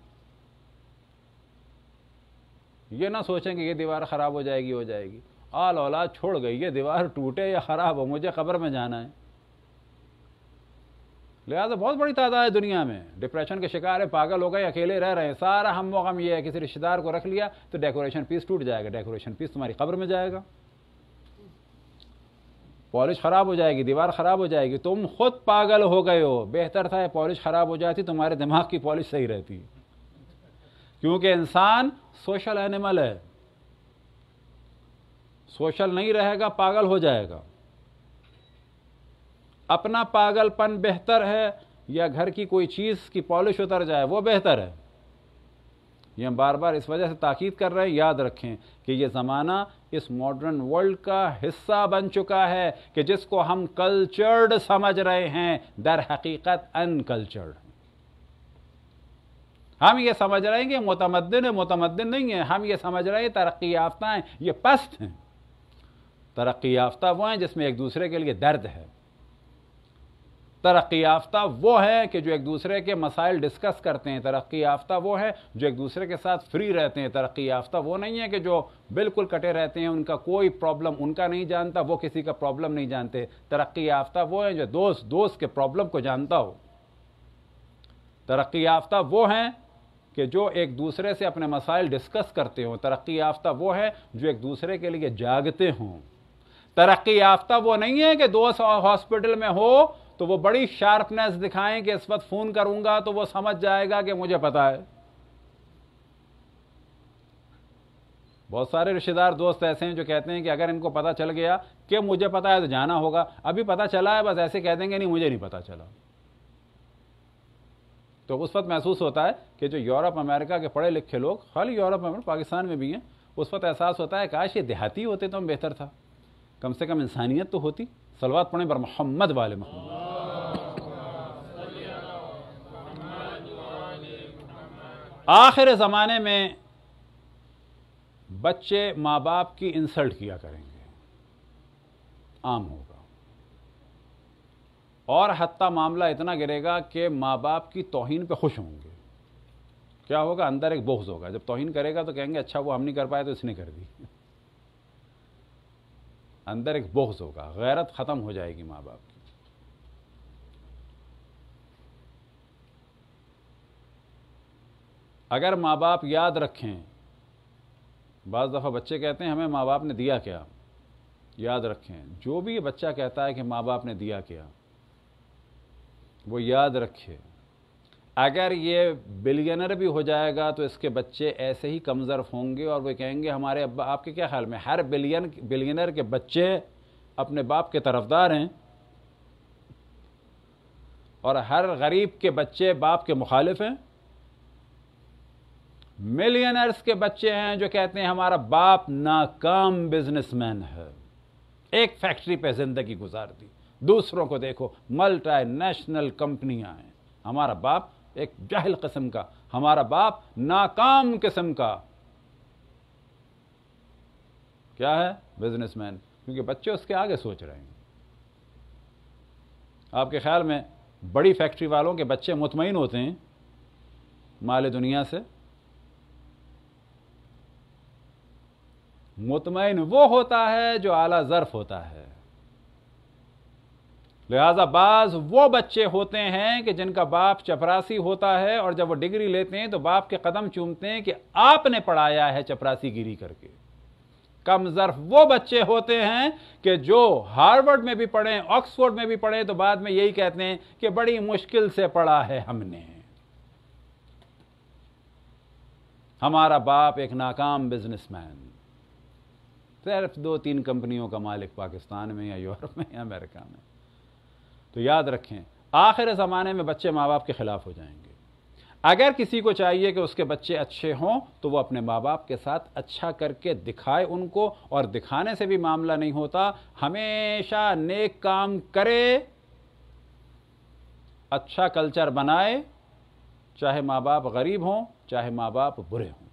ये ना सोचें कि ये दीवार ख़राब हो जाएगी हो जाएगी आल औलाद छोड़ गई ये दीवार टूटे या ख़राब हो मुझे खबर में जाना है लिहाजा बहुत बड़ी तादाद है दुनिया में डिप्रेशन के शिकार है पागल हो गए अकेले रह रहे हैं सारा हम गम ये है किसी रिश्तेदार को रख लिया तो डेकोरेशन पीस टूट जाएगा डेकोरेशन पीस तुम्हारी खबर में जाएगा पॉलिश ख़राब हो जाएगी दीवार ख़राब हो जाएगी तुम खुद पागल हो गए हो बेहतर था पॉलिश ख़राब हो जाती तुम्हारे दिमाग की पॉलिश सही रहती क्योंकि इंसान सोशल एनिमल है सोशल नहीं रहेगा पागल हो जाएगा अपना पागलपन बेहतर है या घर की कोई चीज़ की पॉलिश उतर जाए वो बेहतर है ये हम बार बार इस वजह से ताकीद कर रहे हैं याद रखें कि ये ज़माना इस मॉडर्न वर्ल्ड का हिस्सा बन चुका है कि जिसको हम कल्चर्ड समझ रहे हैं दर हकीकत अनकल्चर्ड हम ये समझ रहे हैं कि मुतमदन है मुतमदन नहीं है हम ये समझ रहे हैं तरक्की याफ्ता हैं ये पस्त हैं तरक्की याफ्ता वो हैं जिसमें एक दूसरे के लिए दर्द है तरक्की याफ्ता वो हैं कि जो एक दूसरे के मसाइल डिस्कस करते हैं तरक्की याफ्ता वो है जो एक दूसरे के साथ फ्री रहते हैं तरक्की याफ्ता वो नहीं है कि जो बिल्कुल कटे रहते हैं उनका कोई प्रॉब्लम उनका नहीं जानता वो किसी का प्रॉब्लम नहीं जानते तरक्की याफ्ता वो हैं जो दोस्त दोस्त के प्रॉब्लम को जानता हो तरक्की याफ्ता वो हैं कि जो एक दूसरे से अपने मसाइल डिस्कस करते हों तरक्की याफ्ता वो है जो एक दूसरे के लिए जागते हों तरक्की याफ्ता वो नहीं है कि दोस्त हॉस्पिटल में हो तो वो बड़ी शार्पनेस दिखाएं कि इस वक्त फ़ोन करूंगा तो वो समझ जाएगा कि मुझे पता है बहुत सारे रिश्तेदार दोस्त ऐसे हैं जो कहते हैं कि अगर इनको पता चल गया कि मुझे पता है तो जाना होगा अभी पता चला है बस ऐसे कह देंगे नहीं मुझे नहीं पता चला तो उस वक्त महसूस होता है कि जो यूरोप अमेरिका के पढ़े लिखे लोग खाली यूरोप में पाकिस्तान में भी हैं उस वक्त एहसास होता है काश ये देहाती होते तो हम बेहतर था कम से कम इंसानियत तो होती सलवात पढ़ें पर मोहम्मद वाले मोहम्मद आखिर ज़माने में बच्चे माँ बाप की इंसल्ट किया करेंगे आम होगा और हती मामला इतना गिरेगा कि माँ बाप की तोहन पे खुश होंगे क्या होगा अंदर एक बोझ होगा जब तोहन करेगा तो कहेंगे अच्छा वो हम नहीं कर पाए तो इसने कर दी अंदर एक बोझ होगा गैरत ख़त्म हो जाएगी माँ बाप की अगर माँ बाप याद रखें बज़ दफ़ा बच्चे कहते हैं हमें माँ बाप ने दिया क्या याद रखें जो भी बच्चा कहता है कि माँ बाप ने दिया क्या वो याद रखे अगर ये बिलियनर भी हो जाएगा तो इसके बच्चे ऐसे ही कमज़र्फ होंगे और वे कहेंगे हमारे अब आपके क्या ख्याल में हर बिलियन बिलियनर के बच्चे अपने बाप के तरफदार हैं और हर गरीब के बच्चे बाप के मुखालिफ हैं मिलियनर्स के बच्चे हैं जो कहते हैं हमारा बाप नाकाम बिजनेसमैन है एक फैक्ट्री पे जिंदगी गुजार दी दूसरों को देखो मल्टी नेशनल कंपनियां हैं हमारा बाप एक जहल कस्म का हमारा बाप नाकाम किस्म का क्या है बिजनेसमैन क्योंकि बच्चे उसके आगे सोच रहे हैं आपके ख्याल में बड़ी फैक्ट्री वालों के बच्चे मुतमिन होते हैं माले दुनिया से मुतमिन वो होता है जो आला ज़र्फ होता है लिहाजा बाज वो बच्चे होते हैं कि जिनका बाप चपरासी होता है और जब वो डिग्री लेते हैं तो बाप के कदम चूमते हैं कि आपने पढ़ाया है चपरासी गिरी करके कम ज़र्फ वो बच्चे होते हैं कि जो हार्वर्ड में भी पढ़ें ऑक्सफोर्ड में भी पढ़ें तो बाद में यही कहते हैं कि बड़ी मुश्किल से पढ़ा है हमने हमारा बाप एक नाकाम बिजनेसमैन सिर्फ दो तीन कंपनियों का मालिक पाकिस्तान में या यूरोप में या अमेरिका में तो याद रखें आखिर ज़माने में बच्चे माँ बाप के ख़िलाफ़ हो जाएंगे अगर किसी को चाहिए कि उसके बच्चे अच्छे हों तो वो अपने माँ बाप के साथ अच्छा करके दिखाए उनको और दिखाने से भी मामला नहीं होता हमेशा नेक काम करे अच्छा कल्चर बनाए चाहे माँ बाप गरीब हों चाहे माँ बाप बुरे हों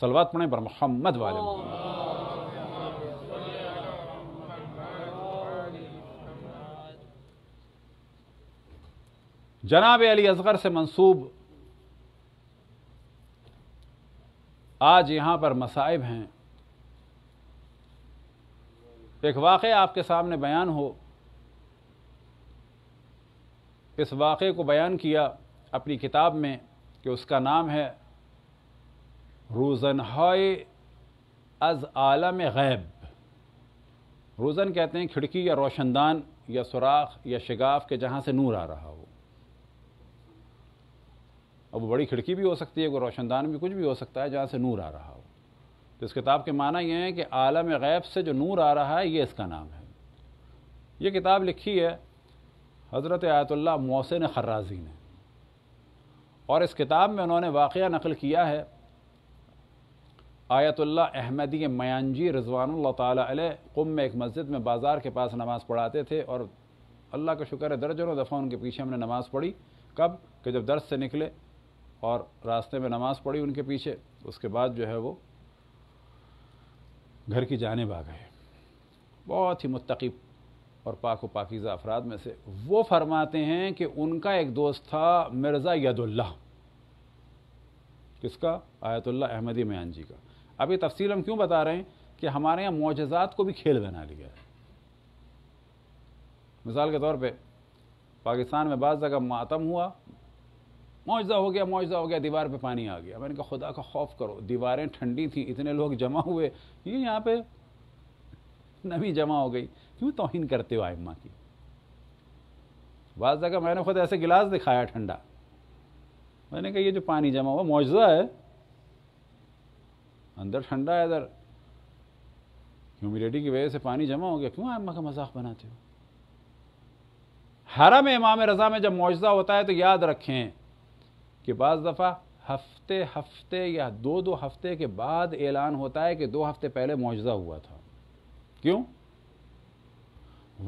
सलवात पढ़ें पर मोहम्मद वाले जनाब अली असगर से मंसूब आज यहाँ पर मसाइब हैं एक वाक़ आपके सामने बयान हो इस वाक़े को बयान किया अपनी किताब में कि उसका नाम है हॉय अज आलम गैब रोज़न कहते हैं खिड़की या रोशनदान या सुराख या शिगाफ के जहाँ से नूर आ रहा हो अब वो बड़ी खिड़की भी हो सकती है कोई रोशनदान भी कुछ भी हो सकता है जहाँ से नूर आ रहा हो तो इस किताब के माना ये हैं कि आलम गैब से जो नूर आ रहा है ये इसका नाम है ये किताब लिखी है हज़रत आयतुल्ला मोहसिन खर्राजी ने और इस किताब में उन्होंने वाक़ नकल किया है आयतुल्ला अहमदी मयांजी रजवान ताली कुम में एक मस्जिद में बाज़ार के पास नमाज़ पढ़ाते थे और अल्लाह का शुक्र है दर्जनों दफ़ा उनके पीछे हमने नमाज़ पढ़ी कब कि जब दर्स से निकले और रास्ते में नमाज़ पढ़ी उनके पीछे उसके बाद जो है वो घर की जानब आ गए बहुत ही मुतकब और पाक व पाकिज़ा अफराद में से वो फरमाते हैं कि उनका एक दोस्त था मिर्ज़ा यदुल्ला किसका आयतुल्ला अहमदी मैन जी का अब ये तफसील हम क्यों बता रहे हैं कि हमारे यहाँ मोजात को भी खेल बना लिया है मिसाल के तौर पर पाकिस्तान में बाद जगह मातम हुआ मुआवजा हो गया मुआवजा हो गया दीवार पे पानी आ गया मैंने कहा खुदा का खौफ करो दीवारें ठंडी थी इतने लोग जमा हुए ये यहाँ पे नबी जमा हो गई क्यों तोहिन करते हो आयमा की बादशाह का मैंने खुद ऐसे गिलास दिखाया ठंडा मैंने कहा ये जो पानी जमा हुआ मुआवजा है अंदर ठंडा है इधर ह्यूमिडिटी की वजह से पानी जमा हो गया क्यों आयमा का मजाक बनाते हो हरम इमाम रज़ा में जब मुआवजा होता है तो याद रखें कि बज़ दफ़ा हफ्ते हफ्ते या दो दो हफ्ते के बाद ऐलान होता है कि दो हफ्ते पहले मुआजा हुआ था क्यों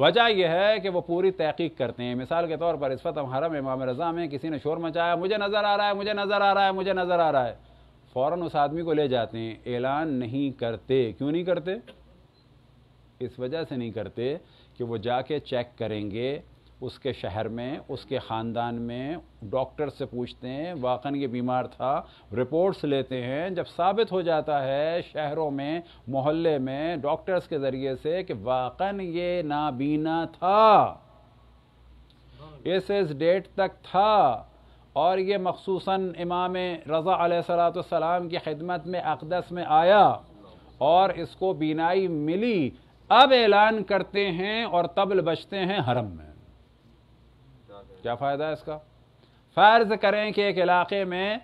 वजह यह है कि वो पूरी तहकीक करते हैं मिसाल के तौर पर इस वक्त हरम इमाम रज़ा में किसी ने शोर मचाया मुझे नज़र आ रहा है मुझे नज़र आ रहा है मुझे नज़र आ रहा है फ़ौर उस आदमी को ले जाते हैं ऐलान नहीं करते क्यों नहीं करते इस वजह से नहीं करते कि वो जाके चेक करेंगे उसके शहर में उसके ख़ानदान में डॉक्टर से पूछते हैं वाकन ये बीमार था रिपोर्ट्स लेते हैं जब साबित हो जाता है शहरों में मोहल्ले में डॉक्टर्स के ज़रिए से कि वाकन ये नाबीना था इस हाँ। इस डेट तक था और ये मखसूस इमाम रज़ा सलाम की खिदमत में अकदस में आया और इसको बीनाई मिली अब ऐलान करते हैं और तबल बजते हैं हरम में क्या फ़ायदा है इसका फ़र्ज़ करें कि एक इलाके में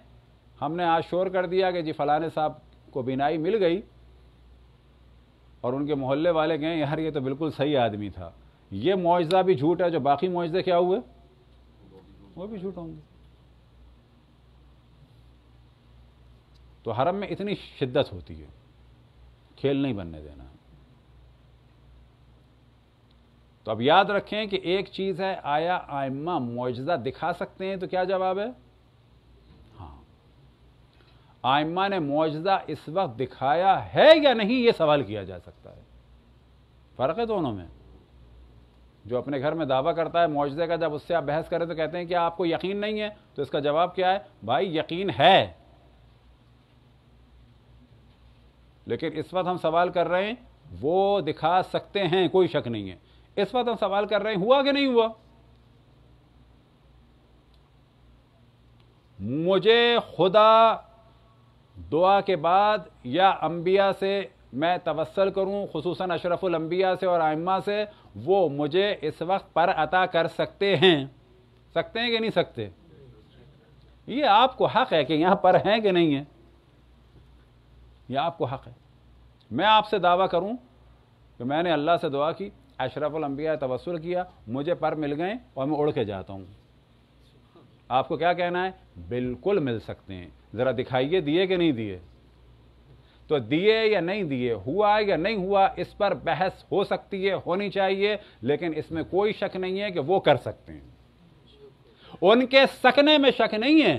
हमने आज शोर कर दिया कि जी फ़लाने साहब को बिनाई मिल गई और उनके मोहल्ले वाले गए यार ये तो बिल्कुल सही आदमी था ये मुआवजा भी झूठ है जो बाकी मुआवजे क्या हुए वो भी झूठ होंगे तो हरम में इतनी शिद्दत होती है खेल नहीं बनने देना तो अब याद रखें कि एक चीज है आया आयमा मुआजा दिखा सकते हैं तो क्या जवाब है हाँ आयमा ने मुआजा इस वक्त दिखाया है या नहीं ये सवाल किया जा सकता है फर्क है दोनों में जो अपने घर में दावा करता है मुआजे का जब उससे आप बहस करें तो कहते हैं कि आपको यकीन नहीं है तो इसका जवाब क्या है भाई यकीन है लेकिन इस वक्त हम सवाल कर रहे हैं वो दिखा सकते हैं कोई शक नहीं है इस वक्त हम सवाल कर रहे हैं हुआ कि नहीं हुआ मुझे खुदा दुआ के बाद या अंबिया से मैं तवसल करूं खसूस अंबिया से और आइम्मा से वो मुझे इस वक्त पर अता कर सकते हैं सकते हैं कि नहीं सकते ये आपको हक है कि यहाँ पर हैं कि नहीं है यह आपको हक है मैं आपसे दावा करूं कि मैंने अल्लाह से दुआ की अम्बिया तवसुल किया मुझे पर मिल गए और मैं उड़ के जाता हूँ आपको क्या कहना है बिल्कुल मिल सकते हैं ज़रा दिखाइए दिए कि नहीं दिए तो दिए या नहीं दिए हुआ या नहीं हुआ इस पर बहस हो सकती है होनी चाहिए लेकिन इसमें कोई शक नहीं है कि वो कर सकते हैं उनके सकने में शक नहीं है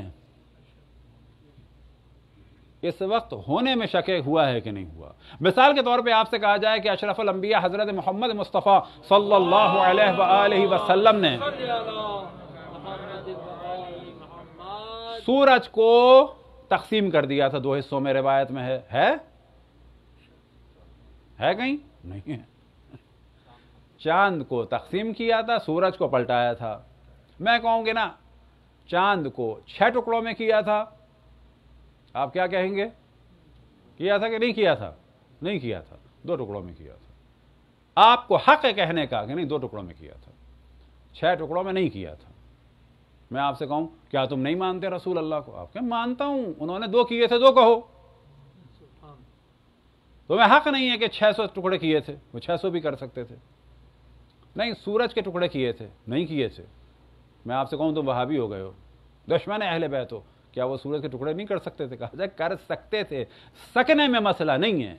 इस वक्त होने में शक हुआ है कि नहीं हुआ मिसाल के तौर पे आपसे कहा जाए कि लंबिया हज़रत मोहम्मद मुस्तफ़ा सल्लल्लाहु अलैहि वसल्लम ने सूरज को तकसीम कर दिया था दो हिस्सों में रिवायत में है है है कहीं नहीं है चांद को तकसीम किया था सूरज को पलटाया था मैं कहूँगी ना चांद को छह टुकड़ों में किया था आप क्या कहेंगे किया था कि नहीं किया था नहीं किया था दो टुकड़ों में किया था आपको हक है कहने का कि नहीं दो टुकड़ों में किया था छह टुकड़ों में नहीं किया था मैं आपसे कहूं क्या तुम नहीं मानते रसूल अल्लाह को आप क्या मानता हूं उन्होंने दो किए थे दो कहो तुम्हें मैं हक नहीं है कि 600 टुकड़े किए थे वो 600 भी कर सकते थे नहीं सूरज के टुकड़े किए थे नहीं किए थे मैं आपसे कहूं तुम तो वहाबी हो गए हो दुश्मन अहले बैत हो क्या वो सूरज के टुकड़े नहीं कर सकते थे कहा जाए कर सकते थे सकने में मसला नहीं है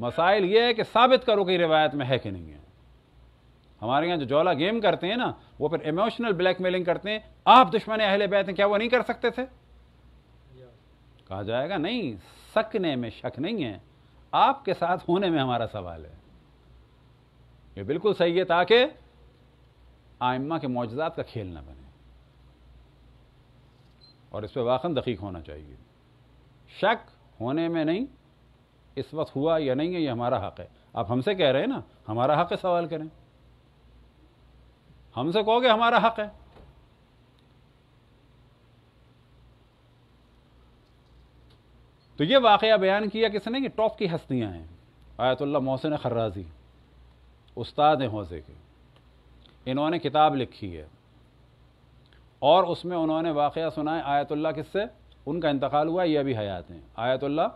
मसाइल ये है कि साबित करो कि रिवायत में है कि नहीं है हमारे यहाँ जो जौला गेम करते हैं ना वो फिर इमोशनल ब्लैकमेलिंग करते हैं आप दुश्मन अहले बैत हैं क्या वो नहीं कर सकते थे कहा जाएगा नहीं सकने में शक नहीं है आपके साथ होने में हमारा सवाल है ये बिल्कुल सही है ताकि आइम्मा के मौजदात का खेल ना बने और इस पर वाक़ दकीक होना चाहिए शक होने में नहीं इस वक्त हुआ या नहीं है ये हमारा हक़ है आप हमसे कह रहे हैं ना हमारा हक़ है सवाल करें हमसे कहोगे हमारा हक़ है तो ये वाक़ बयान किया किसने कि टॉप की हस्तियाँ हैं आयतुल्ला मोहसिन खर्राजी उस्ताद हैं हौसे के इन्होंने किताब लिखी है और उसमें उन्होंने वाक़ सुनाए आयतुल्ला किससे उनका इंतकाल हुआ यह भी हयात हैं आयतुल्ला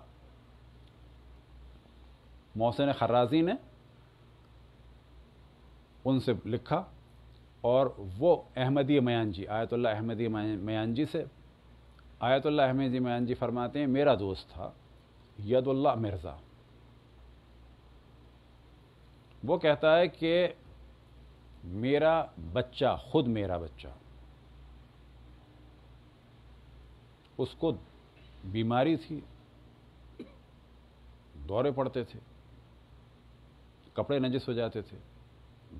मोहसिन खर्राजी ने उनसे लिखा और वो Ahmadi Mianji ji Ayatollah Ahmadi Mianji ji से आयतुल्ला अहमदी मयान जी फरमाते हैं मेरा दोस्त था यदुल्ला मिर्ज़ा वो कहता है कि मेरा बच्चा खुद मेरा बच्चा उसको बीमारी थी दौरे पड़ते थे कपड़े नजिस हो जाते थे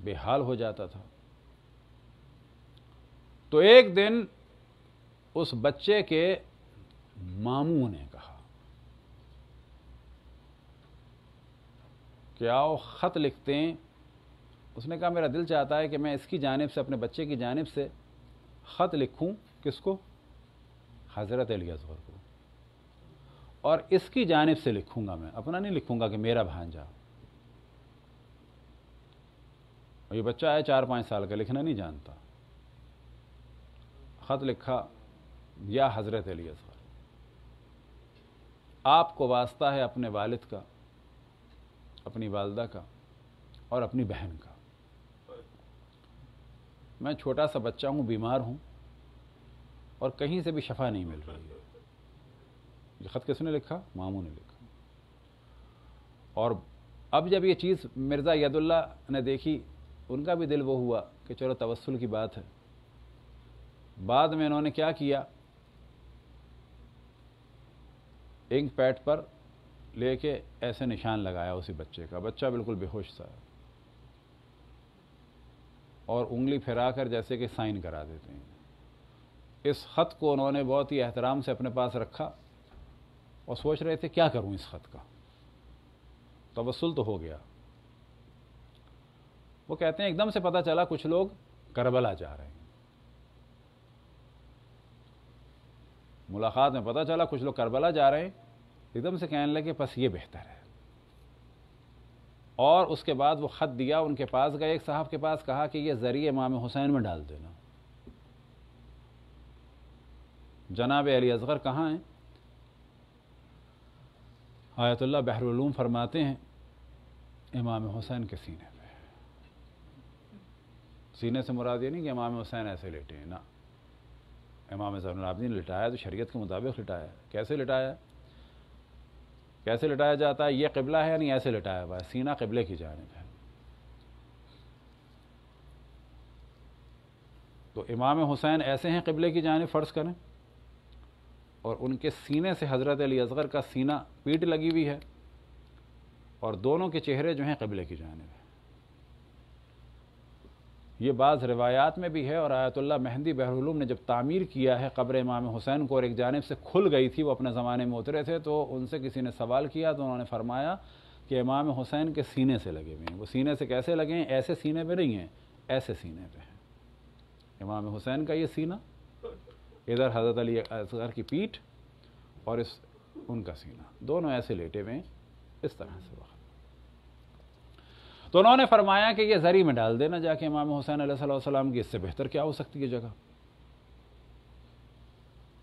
बेहाल हो जाता था तो एक दिन उस बच्चे के मामू ने कहा कि आओ ख़त लिखते हैं उसने कहा मेरा दिल चाहता है कि मैं इसकी जानब से अपने बच्चे की जानब से ख़त लिखूं किसको हज़रत अलियाजर को और इसकी जानब से लिखूँगा मैं अपना नहीं लिखूँगा कि मेरा भांजा ये बच्चा है चार पाँच साल का लिखना नहीं जानता ख़त लिखा या हज़रत अलियाजर आपको वास्ता है अपने वालिद का अपनी वालदा का और अपनी बहन का मैं छोटा सा बच्चा हूँ बीमार हूँ और कहीं से भी शफा नहीं मिल रही है ये ख़त किसने लिखा मामू ने लिखा और अब जब ये चीज़ मिर्ज़ा यदुल्ला ने देखी उनका भी दिल वो हुआ कि चलो तवसल की बात है बाद में इन्होंने क्या किया इंक पैड पर लेके ऐसे निशान लगाया उसी बच्चे का बच्चा बिल्कुल बेहोश था और उंगली फिरा कर जैसे कि साइन करा देते हैं इस ख़त को उन्होंने बहुत ही एहतराम से अपने पास रखा और सोच रहे थे क्या करूं इस ख़त का तवसल तो हो गया वो कहते हैं एकदम से पता चला कुछ लोग करबला जा रहे हैं मुलाकात में पता चला कुछ लोग करबला जा रहे हैं एकदम से कहने लगे बस ये बेहतर है और उसके बाद वो ख़त दिया उनके पास गए एक साहब के पास कहा कि ये ज़रिए इमाम हुसैन में डाल देना जनाब अली असगर कहाँ हैं आयतुल्ला बहरुलूम फरमाते हैं इमाम हुसैन के सीने पे सीने से मुराद ये नहीं कि इमाम हुसैन ऐसे लेटे हैं ना इमाम ने लिटाया तो शरीयत के मुताबिक लिटाया कैसे लिटाया कैसे लिटाया जाता है ये किबला है यानी ऐसे लिटाया हुआ है सीना किबले की जानब है तो इमाम हुसैन ऐसे हैं किबले की जानब फ़र्ज़ करें और उनके सीने से हज़रत अली असगर का सीना पीट लगी हुई है और दोनों के चेहरे जो हैं कबीले की जानब है ये बाज़ रिवायात में भी है और आयतुल्ला मेहंदी बहरुलूम ने जब तामीर किया है कब्र इमाम हुसैन को और एक जानब से खुल गई थी वो अपने ज़माने में उतरे थे तो उनसे किसी ने सवाल किया तो उन्होंने फरमाया कि इमाम हुसैन के सीने से लगे हुए हैं वो सीने से कैसे लगे हैं ऐसे सीने पर नहीं हैं ऐसे सीने पर हैं इमाम हुसैन का ये सीना इधर हज़रत अली असगर की पीठ और इस उनका सीना दोनों ऐसे लेटे हुए इस तरह से वक्त तो उन्होंने फरमाया कि ये जरी में डाल देना जाके इमाम हुसैन अलैहिस्सलाम की इससे बेहतर क्या हो सकती है जगह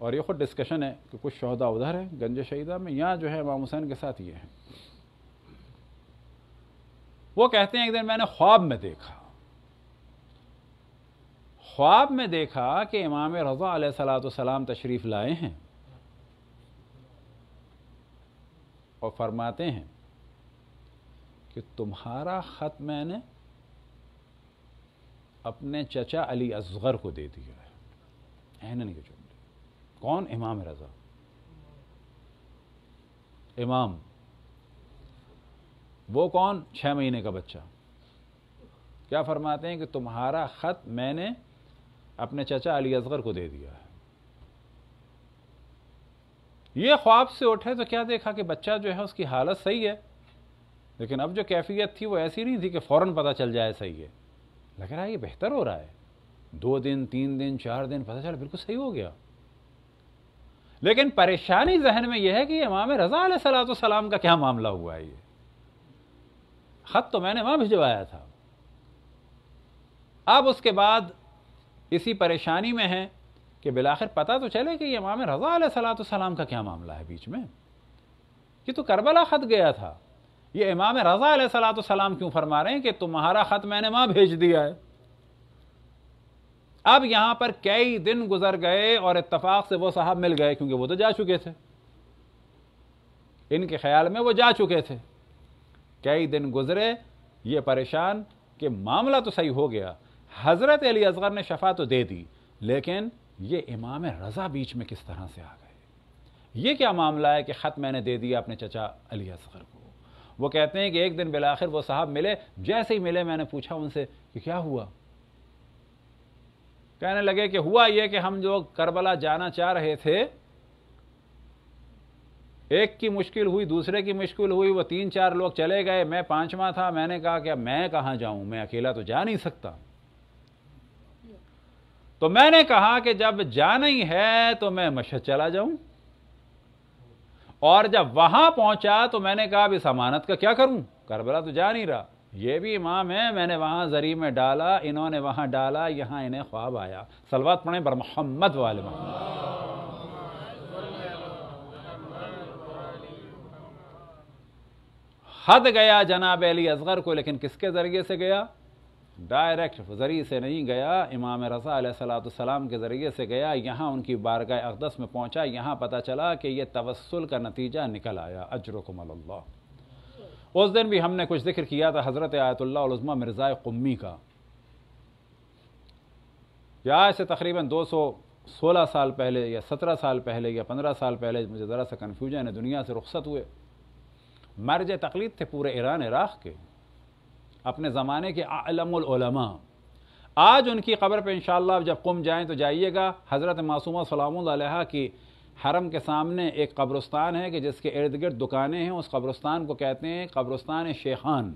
और ये खुद डिस्कशन है कि कुछ शहदा उधर है गंज शहीदा में यहाँ जो है इमाम हुसैन के साथ ये है वो कहते हैं एक दिन मैंने ख्वाब में देखा ख्वाब में देखा कि इमाम रज़ा सलाम तशरीफ़ लाए हैं और फरमाते हैं कि तुम्हारा ख़त मैंने अपने चचा अली असगर को दे दिया है ऐनन के जुमले कौन इमाम रज़ा इमाम वो कौन छः महीने का बच्चा क्या फरमाते हैं कि तुम्हारा ख़त मैंने अपने चचा अली असगर को दे दिया ये ख्वाब से उठे तो क्या देखा कि बच्चा जो है उसकी हालत सही है लेकिन अब जो कैफियत थी वो ऐसी नहीं थी कि फ़ौर पता चल जाए सही है लग रहा है ये बेहतर हो रहा है दो दिन तीन दिन चार दिन पता चला बिल्कुल सही हो गया लेकिन परेशानी जहन में यह है कि इमाम रज़ा सलात सलाम का क्या मामला हुआ है ये ख़त तो मैंने वहाँ भिजवाया था अब उसके बाद इसी परेशानी में हैं कि बिलाखिर पता तो चले कि इमाम रज़ा सलाम का क्या मामला है बीच में ये तो करबला ख़त गया था ये इमाम रज़ा सलाम क्यों फरमा रहे हैं कि तुम्हारा ख़त मैंने वहाँ भेज दिया है अब यहाँ पर कई दिन गुजर गए और इतफाक़ से वो साहब मिल गए क्योंकि वो तो जा चुके थे इनके ख्याल में वो जा चुके थे कई दिन गुजरे ये परेशान कि मामला तो सही हो गया हज़रत अली असगर ने शफा तो दे दी लेकिन ये इमाम रज़ा बीच में किस तरह से आ गए ये क्या मामला है कि ख़त मैंने दे दिया अपने चचा अली असगर को वो कहते हैं कि एक दिन बिलाखिर वो साहब मिले जैसे ही मिले मैंने पूछा उनसे कि क्या हुआ कहने लगे कि हुआ यह कि हम जो करबला जाना चाह रहे थे एक की मुश्किल हुई दूसरे की मुश्किल हुई वो तीन चार लोग चले गए मैं पांचवा था मैंने कहा कि अब मैं कहाँ जाऊं मैं अकेला तो जा नहीं सकता तो मैंने कहा कि जब जाना ही है तो मैं मशहद चला जाऊं और जब वहां पहुंचा तो मैंने कहा अब इस अमानत का क्या करूं करबला तो जा नहीं रहा ये भी इमाम है मैंने वहां जरी में डाला इन्होंने वहां डाला यहां इन्हें ख्वाब आया सलवात पढ़े बर मोहम्मद वाले हद गया जनाब अली असगर को लेकिन किसके ज़रिए से गया डायरेक्ट ज़रिए से नहीं गया इमाम रज़ा सलाम के ज़रिए से गया यहाँ उनकी बारगह अकदस में पहुँचा यहाँ पता चला कि यह तवसल का नतीजा निकल आया अजरकमल्ला उस दिन भी हमने कुछ जिक्र किया था हज़रत आयतुल्लाज़मा मिर्ज़ा कुम्मी का या आज से तकरीबन दो सौ सोलह साल पहले या सत्रह साल पहले या पंद्रह साल पहले मुझे ज़रा सा कन्फ्यूजन है दुनिया से रुख्सत हुए मर्ज तकलीफ थे पूरे ईरान इराक़ के अपने ज़माने के आलमा आज उनकी ख़बर पर इन जब कुम जाएँ तो जाइएगा हज़रत मासूमा सलाम की हरम के सामने एक कब्रस्तान है कि जिसके इर्द गिर्द दुकानें हैं उस कब्रस्तान को कहते हैं कब्रस्तान शेखान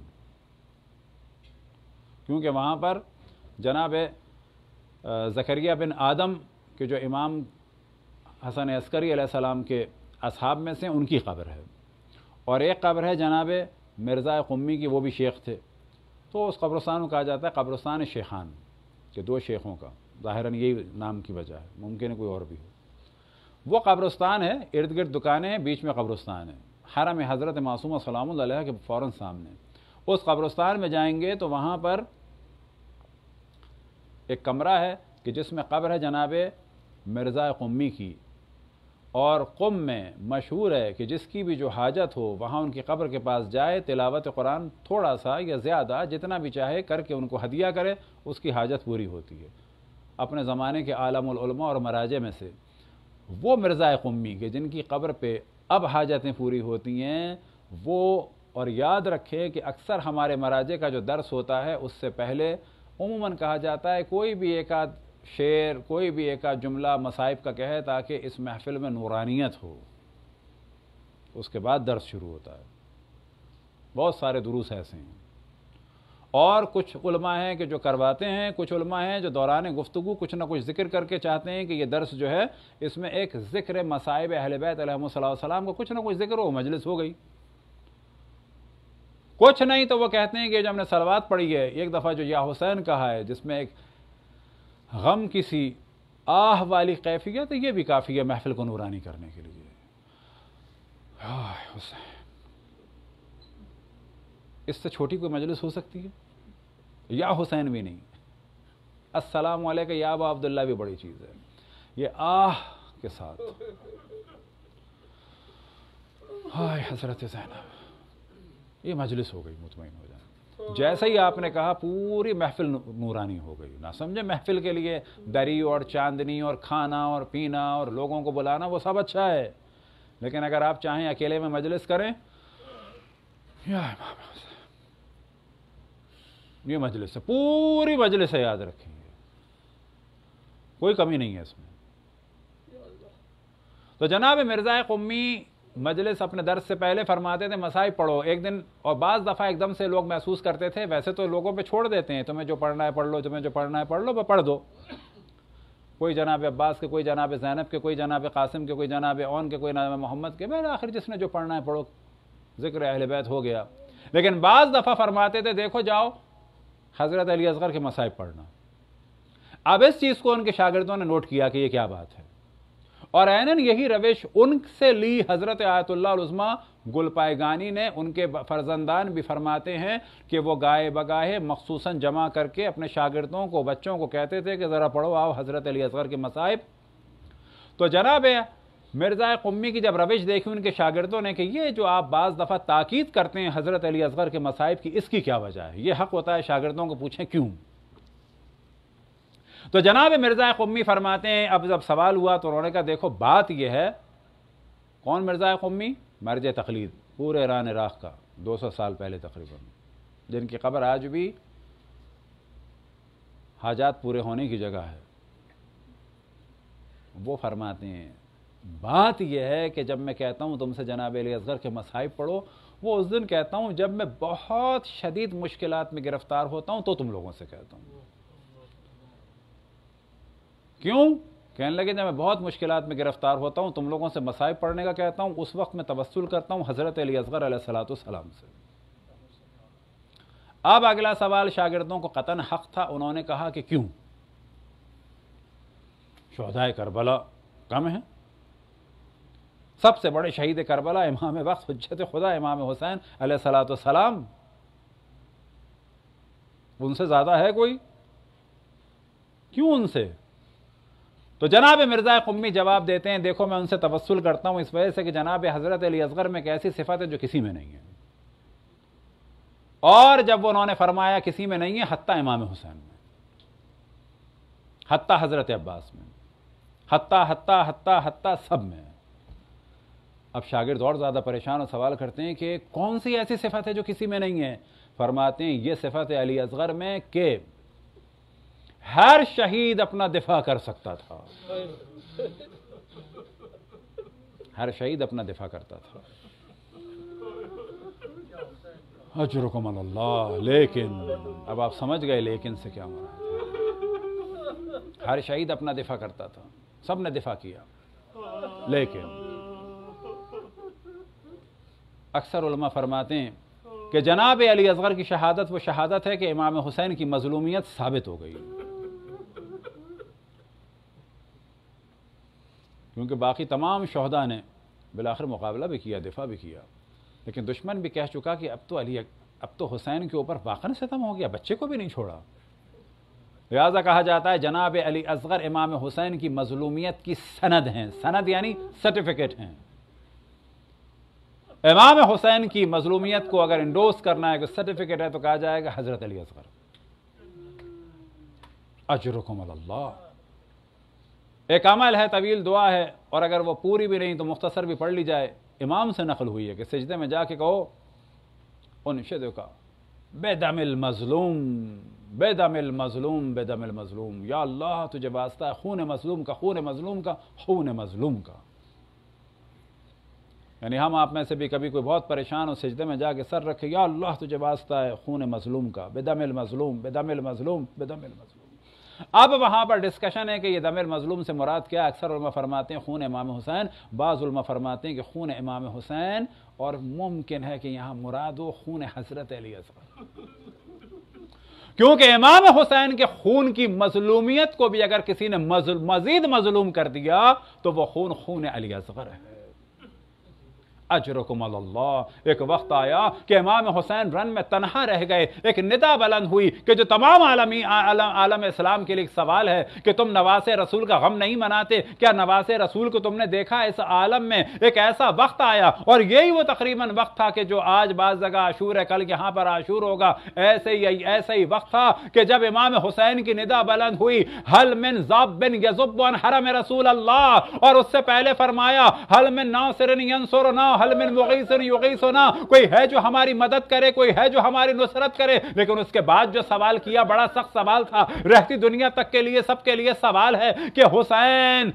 क्योंकि वहाँ पर जनाब जकरिया बिन आदम के जो इमाम हसन अस्करी सलाम के असहाब में से उनकी कब्र है और एक कब्र है जनाब मिर्ज़ा क़ुम्मी की वो भी शेख थे तो उस कब्रस्तान को कहा जाता है कब्रस्तान शेखान के दो शेखों का ज़ाहिरन यही नाम की वजह है मुमकिन है कोई और भी हो वो कब्रस्तान है इर्द गिर्द दुकानें हैं बीच में कब्रस्तान है हरम हज़रत मासूम सलाम के फ़ौर सामने उस कब्रस्तान में जाएंगे तो वहाँ पर एक कमरा है कि जिसमें कब्र है जनाब मिर्ज़ा क़ुम्मी की और क़ुम में मशहूर है कि जिसकी भी जो हाजत हो वहाँ उनकी कब्र के पास जाए तिलावत कुरान थोड़ा सा या ज़्यादा जितना भी चाहे करके उनको हदिया करे उसकी हाजत पूरी होती है अपने ज़माने के आलमा और मराजे में से वो मिर्ज़ा क़ुम्मी के जिनकी कब्र पे अब हाजतें पूरी होती हैं वो और याद रखें कि अक्सर हमारे मराजे का जो दर्स होता है उससे पहले उमूमन कहा जाता है कोई भी एक आध शेर कोई भी एक जुमला मसाइब का कहे ताकि इस महफिल में नूरानियत हो उसके बाद दर्द शुरू होता है बहुत सारे दुरुस ऐसे हैं और कुछ उलमा हैं कि जो करवाते हैं कुछ उलमा हैं जो दौरान गुफ्तु कुछ ना कुछ जिक्र करके चाहते हैं कि ये दर्स जो है इसमें एक ज़िक्र मसाइब अहलबैत सलाम का कुछ ना कुछ जिक्र हो मजलिस हो गई कुछ नहीं तो वो कहते हैं कि जो हमने सलवात पढ़ी है एक दफ़ा जो या हुसैन कहा है जिसमें एक गम किसी आह वाली कैफियत तो ये भी काफ़ी है महफिल को नूरानी करने के लिए हुसैन इससे छोटी कोई मजलिस हो सकती है या हुसैन भी नहीं अस्सलाम वालेकुम या अब अब्दुल्ला भी बड़ी चीज़ है ये आह के साथ हाय हजरत जैनब ये मजलिस हो गई मुतमिन हो जाए जैसे ही आपने कहा पूरी महफिल नूरानी हो गई ना समझे महफिल के लिए दरी और चांदनी और खाना और पीना और लोगों को बुलाना वो सब अच्छा है लेकिन अगर आप चाहें अकेले में मजलिस करें ये मजलिस है पूरी मजलिस है याद रखेंगे कोई कमी नहीं है इसमें तो जनाब मिर्ज़ा क़ुम्मी मजलिस अपने दर्द से पहले फरमाते थे मसाई पढ़ो एक दिन और बाज़ दफ़ा एकदम से लोग महसूस करते थे वैसे तो लोगों पे छोड़ देते हैं तुम्हें जो पढ़ना है पढ़ लो तुम्हें जो पढ़ना है पढ़ लो वह पढ़ दो कोई जनाब अब्बास के कोई जनाब जैनब के कोई जनाब कासिम के कोई जनाब ओन के कोई जनाब मोहम्मद के मैं आखिर जिसने जो पढ़ना है पढ़ो ज़िक्र अहल बैत हो गया लेकिन बाज़ दफ़ा फरमाते थे देखो जाओ हज़रत अली असगर के मसाइब पढ़ना अब इस चीज़ को उनके शागिर्दों ने नोट किया कि ये क्या बात है और एनन यही रविश उनसे ली हज़रत आयतुल्लाज़मा गुलपाए गानी ने उनके फर्जंदान भी फरमाते हैं कि वो गाए बगाहे मखसूस जमा करके अपने शागिदों को बच्चों को कहते थे कि ज़रा पढ़ो आओ हज़रत अली असगर के मसाइब तो जनाब मिर्ज़ा कुम्मी की जब रविश देखी उनके शागिदों ने कि ये जो आप बाज़ दफ़ा ताक़द करते हैं हज़रत अली असगर के मसाइब की इसकी क्या वजह है ये हक़ होता है शागिदों को पूछें क्यों तो जनाब मिर्ज़ा क़ुम्मी फरमाते हैं अब जब सवाल हुआ तो उन्होंने कहा देखो बात यह है कौन मिर्ज़ा क़ुम्मी मर्ज तखलीद पूरे ईरान इराक़ का दो सौ साल पहले तकरीबन जिनकी खबर आज भी हाजात पूरे होने की जगह है वो फरमाते हैं बात यह है कि जब मैं कहता हूँ तुमसे जनाब अली असगर के मसाइब पढ़ो वो उस दिन कहता हूँ जब मैं बहुत शदीद मुश्किल में गिरफ़्तार होता हूँ तो तुम लोगों से कहता हूँ क्यों कहने लगे जब मैं बहुत मुश्किल में गिरफ्तार होता हूँ तुम लोगों से मसाइब पढ़ने का कहता हूँ उस वक्त मैं तवसल करता हूँ हज़रत अली असगर सलाम से अब अगला सवाल शागिदों को कतन हक था उन्होंने कहा कि क्यों शहदाय करबला कम है सबसे बड़े शहीद करबला इमाम वक्त हजत खुदा इमाम हुसैन सलाम उनसे ज़्यादा है कोई क्यों उनसे तो जनाब मिर्ज़ा कुम्मी जवाब देते हैं देखो मैं उनसे तवसल करता हूँ इस वजह से कि जनाब हज़रत अली असगर में एक ऐसी सिफत है जो किसी में नहीं है और जब उन्होंने फरमाया किसी में नहीं है हती इमाम हुसैन में हती हज़रत अब्बास में हती हती हती हती सब में अब शागिर्द और ज़्यादा परेशान और सवाल करते हैं कि कौन सी ऐसी सिफत है जो किसी में नहीं है फरमाते हैं ये सिफत है अली असगर में के हर शहीद अपना दिफा कर सकता था हर शहीद अपना दिफा करता था अजरकम लेकिन अब आप समझ गए लेकिन से क्या हो रहा था हर शहीद अपना दिफा करता था सब ने दिफा किया लेकिन अक्सर उलमा फरमाते हैं कि जनाब अली असगर की शहादत वो शहादत है कि इमाम हुसैन की मजलूमियत साबित हो गई क्योंकि बाकी तमाम शहदा ने बिलाखिर मुकाबला भी किया दिफा भी किया लेकिन दुश्मन भी कह चुका कि अब तो अली अब तो हुसैन के ऊपर वाकन सितम हो गया बच्चे को भी नहीं छोड़ा लिहाजा कहा जाता है जनाब अली असगर इमाम हुसैन की मजलूमियत की सनद हैं सनद यानी सर्टिफिकेट हैं इमाम हुसैन की मजलूमियत को अगर इंडोस करना है कि सर्टिफिकेट है तो कहा जाएगा हजरत अली असगर अजरकमल्ला एक अमल है तवील दुआ है और अगर वो पूरी भी नहीं तो मुख्तसर भी पढ़ ली जाए इमाम से नकल हुई है कि सजदे में जाके कहो उनशद का बेदमिल मजलूम बेदमिल मजलूम बेदमिल मजलूम या अल्लाह तुझे वास्ता है खून मजलूम का खून मजलूम का खून मजलूम का यानी हम आप में से भी कभी कोई बहुत परेशान हो सजदे में जाके सर रखे या अल्लाह तुझे वास्ता है खून मजलूम का बेदमिल मजलूम बेदमिल मजलूम बेदमिल मजलूम अब वहां पर डिस्कशन है कि यह दमिर मजलूम से मुराद क्या अक्सर उलमा फरमाते हैं खून इमाम हुसैन बाज़ उलमा फरमाते हैं कि खून इमाम हुसैन और मुमकिन है कि यहां मुराद हो खून हजरत अली क्योंकि इमाम हुसैन के खून की मजलूमियत को भी अगर किसी ने मजल, मजीद मजलूम कर दिया तो वह खून खून अली असगर है एक वक्त आया कि इमाम हुसैन रन में तनहा रह गए एक निदा बुलंद हुई कि जो तमाम आलमी आलम, आलम इस्लाम के लिए एक सवाल है कि तुम नवासे रसूल का गम नहीं मनाते क्या नवासे रसूल को तुमने देखा इस आलम में एक ऐसा वक्त आया और यही वो तकरीबन वक्त था कि जो आज बाज जगह आशूर है कल यहाँ पर आशूर होगा ऐसे ही ऐसे ही वक्त था कि जब इमाम हुसैन की निदा बुलंद हुई हल मिन जब बिन यजुब हरम रसूल अल्लाह और उससे पहले फरमाया हल मिन नासिर यंसुरना हल कोई है जो हमारी मदद करे कोई है जो हमारी नुसरत करे लेकिन उसके बाद जो सवाल किया बड़ा सख्त सवाल था रहती दुनिया तक के लिए सबके लिए सवाल है कि हुसैन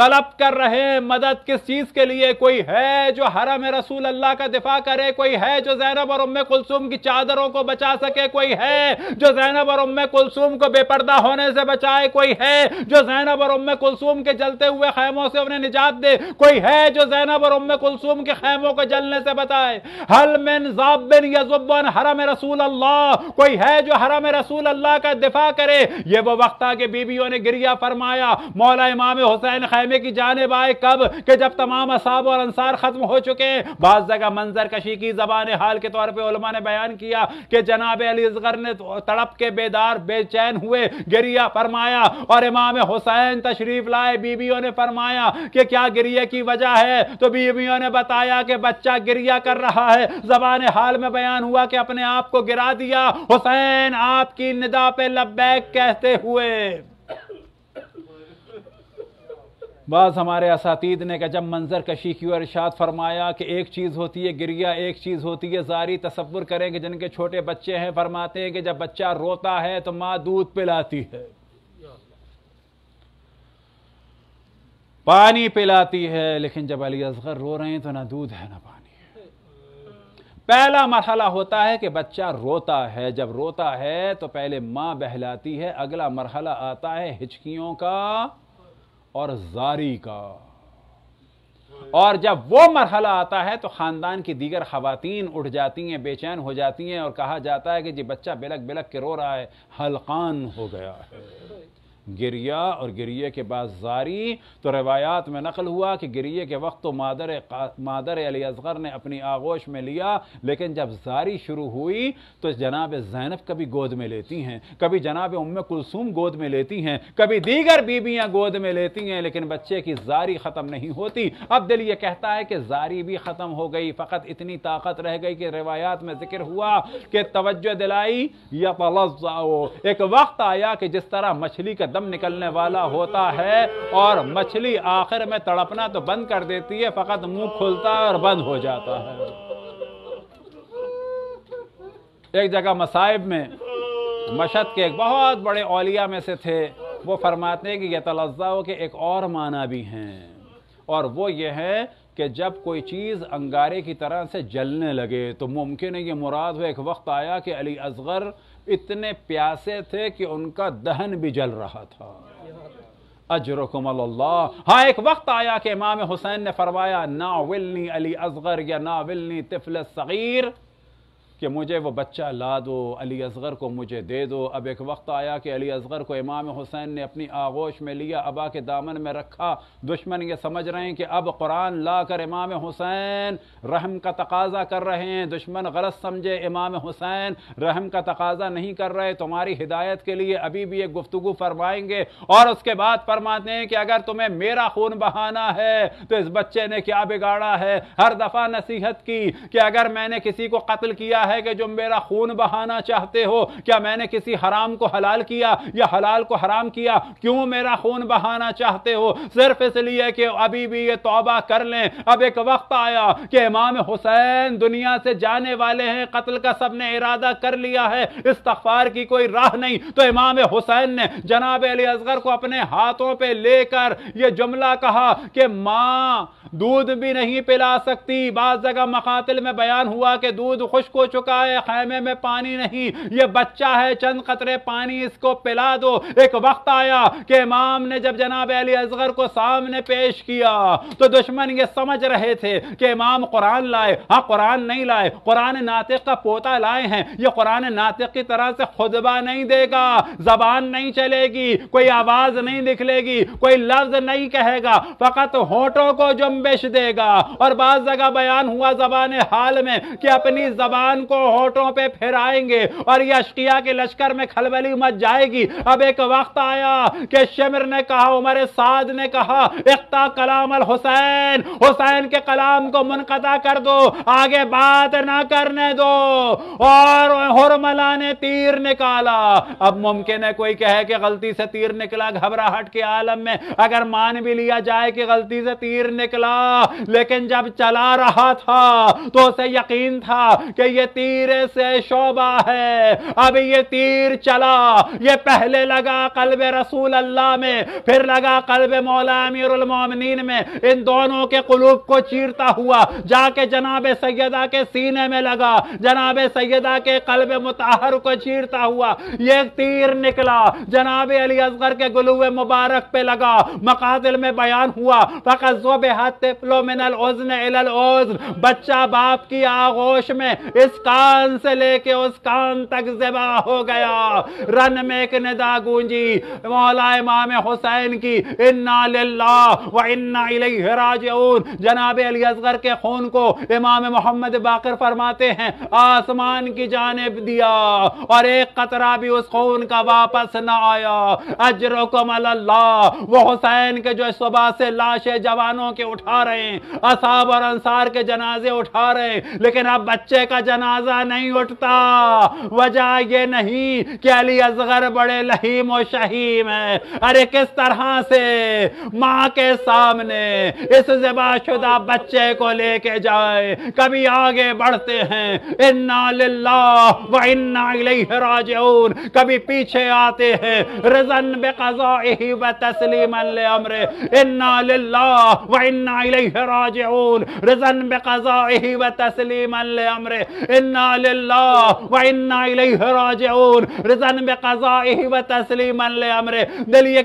तलब कर रहे हैं मदद किस चीज के लिए कोई है जो हरम रसूल अल्लाह का दिफा करे कोई है जो जैनब और उम्म कुलसुम की चादरों को बचा सके कोई है जो जैनब और उम्म कुलसुम को बेपर्दा होने से बचाए कोई है जो जैनब और उम्म कुलसुम के जलते हुए खैमों से उन्हें निजात दे कोई है जो जैनब और उम्म कुलसुम के खैमों को जलने से बचाए हल मिन जाबिन यजुबन हरम रसूल अल्लाह कोई है जो हरम रसूल अल्लाह का दिफा करे ये वो वक्ता के बीबियों ने गिरिया फरमाया मौला इमाम हुसैन खैम खैमे की जानब आए कब के जब तमाम असाब और अंसार खत्म हो चुके हैं बाद जगह मंजर कशी की जबान हाल के तौर पर ने बयान किया कि जनाब अली असगर ने तड़प के बेदार बेचैन हुए गिरिया फरमाया और इमाम हुसैन तशरीफ लाए बीबियों ने फरमाया कि क्या गिरिया की वजह है तो बीबियों ने बताया कि बच्चा गिरिया कर रहा है जबान हाल में बयान हुआ कि अपने आप को गिरा दिया हुसैन आपकी निदा पे लब्बैक कहते हुए बाज़ हमारे असातीद ने कहा जब मंजर कशी की और इर्शाद फरमाया कि एक चीज़ होती है गिरिया एक चीज़ होती है जारी तस्वुर करें कि जिनके छोटे बच्चे हैं फरमाते हैं कि जब बच्चा रोता है तो माँ दूध पिलाती है पानी पिलाती है लेकिन जब अली असगर रो रहे हैं तो ना दूध है ना पानी है पहला मरहला होता है कि बच्चा रोता है जब रोता है तो पहले माँ बहलाती है अगला मरहला आता है हिचकियों का और जारी का और जब वो मरहला आता है तो ख़ानदान की दीगर खातन उठ जाती हैं बेचैन हो जाती हैं और कहा जाता है कि जी बच्चा बिलक बिलक के रो रहा है हलकान हो गया है गिरिया और गिरिए के बाद जारी तो रवायात में नकल हुआ कि गिरिए के वक्त तो मादर मादर अली असगर ने अपनी आगोश में लिया लेकिन जब जारी शुरू हुई तो जनाब जैनब कभी गोद में लेती हैं कभी जनाब उम कुलसूम गोद में लेती हैं कभी दीगर बीबियाँ गोद में लेती हैं लेकिन बच्चे की जारी ख़त्म नहीं होती अब दिल ये कहता है कि जारी भी ख़त्म हो गई फ़कत इतनी ताकत रह गई कि रवायात में जिक्र हुआ कि तवज्जो दिलाई या तलजाओ एक वक्त आया कि जिस तरह मछली का दम निकलने वाला होता है और मछली आखिर में तड़पना तो बंद कर देती है फकत मुंह खुलता और बंद हो जाता है एक जगह मसाइब में मशद के एक बहुत बड़े औलिया में से थे वो फरमाते कि यह तलज़ाओं के एक और माना भी हैं और वो ये है कि जब कोई चीज़ अंगारे की तरह से जलने लगे तो मुमकिन है ये मुराद हो एक वक्त आया कि अली असगर इतने प्यासे थे कि उनका दहन भी जल रहा था कुमल्ला हाँ एक वक्त आया कि इमाम हुसैन ने फरमाया ना विलनी अली असगर या ना विलनी तिफल सगीर कि मुझे वो बच्चा ला दो अली असगर को मुझे दे दो अब एक वक्त आया कि अली असगर को इमाम हुसैन ने अपनी आगोश में लिया अबा के दामन में रखा दुश्मन ये समझ रहे हैं कि अब कुरान ला कर इमाम हुसैन रहम का तकाजा कर रहे हैं दुश्मन गलत समझे इमाम हुसैन रहम का तकाजा नहीं कर रहे तुम्हारी हिदायत के लिए अभी भी एक गुफ्तु फरमाएंगे और उसके बाद फरमाते हैं कि अगर तुम्हें मेरा खून बहाना है तो इस बच्चे ने क्या बिगाड़ा है हर दफ़ा नसीहत की कि अगर मैंने किसी को कत्ल किया है कि जो मेरा खून बहाना चाहते हो क्या मैंने किसी हराम को हलाल किया या हलाल को हराम किया क्यों मेरा खून बहाना चाहते हो सिर्फ इसलिए कि अभी भी ये तोबा कर लें अब एक वक्त आया कि इमाम हुसैन दुनिया से जाने वाले हैं कत्ल का सबने इरादा कर लिया है इस इस्तफार की कोई राह नहीं तो इमाम हुसैन ने जनाब अली असगर को अपने हाथों पर लेकर यह जुमला कहा कि माँ दूध भी नहीं पिला सकती बाद जगह मकातिल में बयान हुआ कि दूध खुश्क हो चुका है खैमे में पानी नहीं ये बच्चा है चंद कतरे पानी इसको पिला दो एक वक्त आया कि इमाम ने जब जनाब अली असगर को सामने पेश किया तो दुश्मन ये समझ रहे थे कि इमाम कुरान लाए हाँ कुरान नहीं लाए कुरान नातिक का पोता लाए हैं ये कुरान नातिक की तरह से खुदबा नहीं देगा जबान नहीं चलेगी कोई आवाज नहीं निकलेगी कोई लफ्ज नहीं कहेगा फकत होठों को जुम्बिश देगा और बाद जगह बयान हुआ जबान हाल में कि अपनी जबान उनको होठों पे फेराएंगे और यष्टिया के लश्कर में खलबली मच जाएगी अब एक वक्त आया कि शमर ने कहा उमर साद ने कहा इकता कलाम अल हुसैन हुसैन के कलाम को मुनकता कर दो आगे बात ना करने दो और हुरमला ने तीर निकाला अब मुमकिन है कोई कहे कि गलती से तीर निकला घबराहट के आलम में अगर मान भी लिया जाए कि गलती से तीर निकला लेकिन जब चला रहा था तो उसे यकीन था कि ये तीर से शोभा है अब ये तीर चला ये पहले लगा कल्ब रसूल अल्लाह में फिर लगा कल्ब मौला अमीर अमीरमिन में इन दोनों के कुलूब को चीरता हुआ जाके जनाब सैदा के सीने में लगा जनाब सैदा के कल्ब मुताहर को चीरता हुआ ये तीर निकला जनाब अली असगर के गुलू मुबारक पे लगा मकादिल में बयान हुआ फकजो बेहद बच्चा बाप की आगोश में इस कान से लेके उस कान तक जबा हो गया रन में एक निदा गूंजी मौला इमाम हुसैन की इन्ना व इन्ना राजऊन जनाब अली असगर के खून को इमाम मोहम्मद बाकर फरमाते हैं आसमान की जानब दिया और एक कतरा भी उस खून का वापस न आया अजरकम अल्लाह वो हुसैन के जो सुबह से लाशें जवानों के उठा रहे हैं असाब और अंसार के जनाजे उठा रहे हैं लेकिन अब बच्चे का जना जनाजा नहीं उठता वजह यह नहीं कि अली असगर बड़े लहीम और शहीम है अरे किस तरह से माँ के सामने इस जबाशुदा बच्चे को लेके जाए कभी आगे बढ़ते हैं इन्ना लिल्ला व इन्ना राजऊन कभी पीछे आते हैं रजन बेकजाही व तस्लीम ले अमरे इन्ना लिल्ला व इन्ना राजऊन रजन बेकजाही व तस्लीम ले अमरे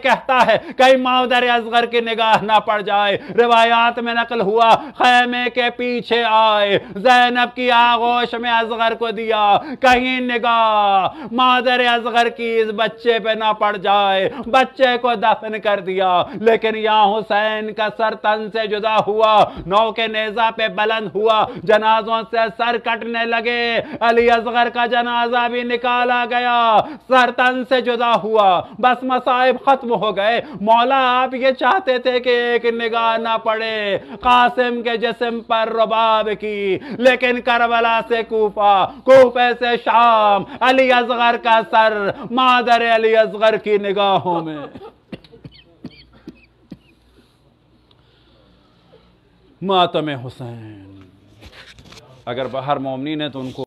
कहता है कहीं माउदर असगर की निगाह ना पड़ जाए रिवायात में नकल हुआ खेमे के पीछे आए जैनब की आगोश में असगर को दिया कहीं निगाह मादर असगर की इस बच्चे पे ना पड़ जाए बच्चे को दफन कर दिया लेकिन यहां हुसैन का सर तन से जुदा हुआ नौ के नेजा पे बुलंद हुआ जनाजों से सर कटने लगे लगे अली असगर का जनाजा भी निकाला गया सरतन से जुदा हुआ बस मसाइब खत्म हो गए मौला आप ये चाहते थे कि एक निगाह ना पड़े कासिम के जिसम पर रुबाब की लेकिन करबला से कूफा कूफे से शाम अली असगर का सर मादर अली असगर की निगाहों में मातम हुसैन अगर बाहर मोमिन है तो उनको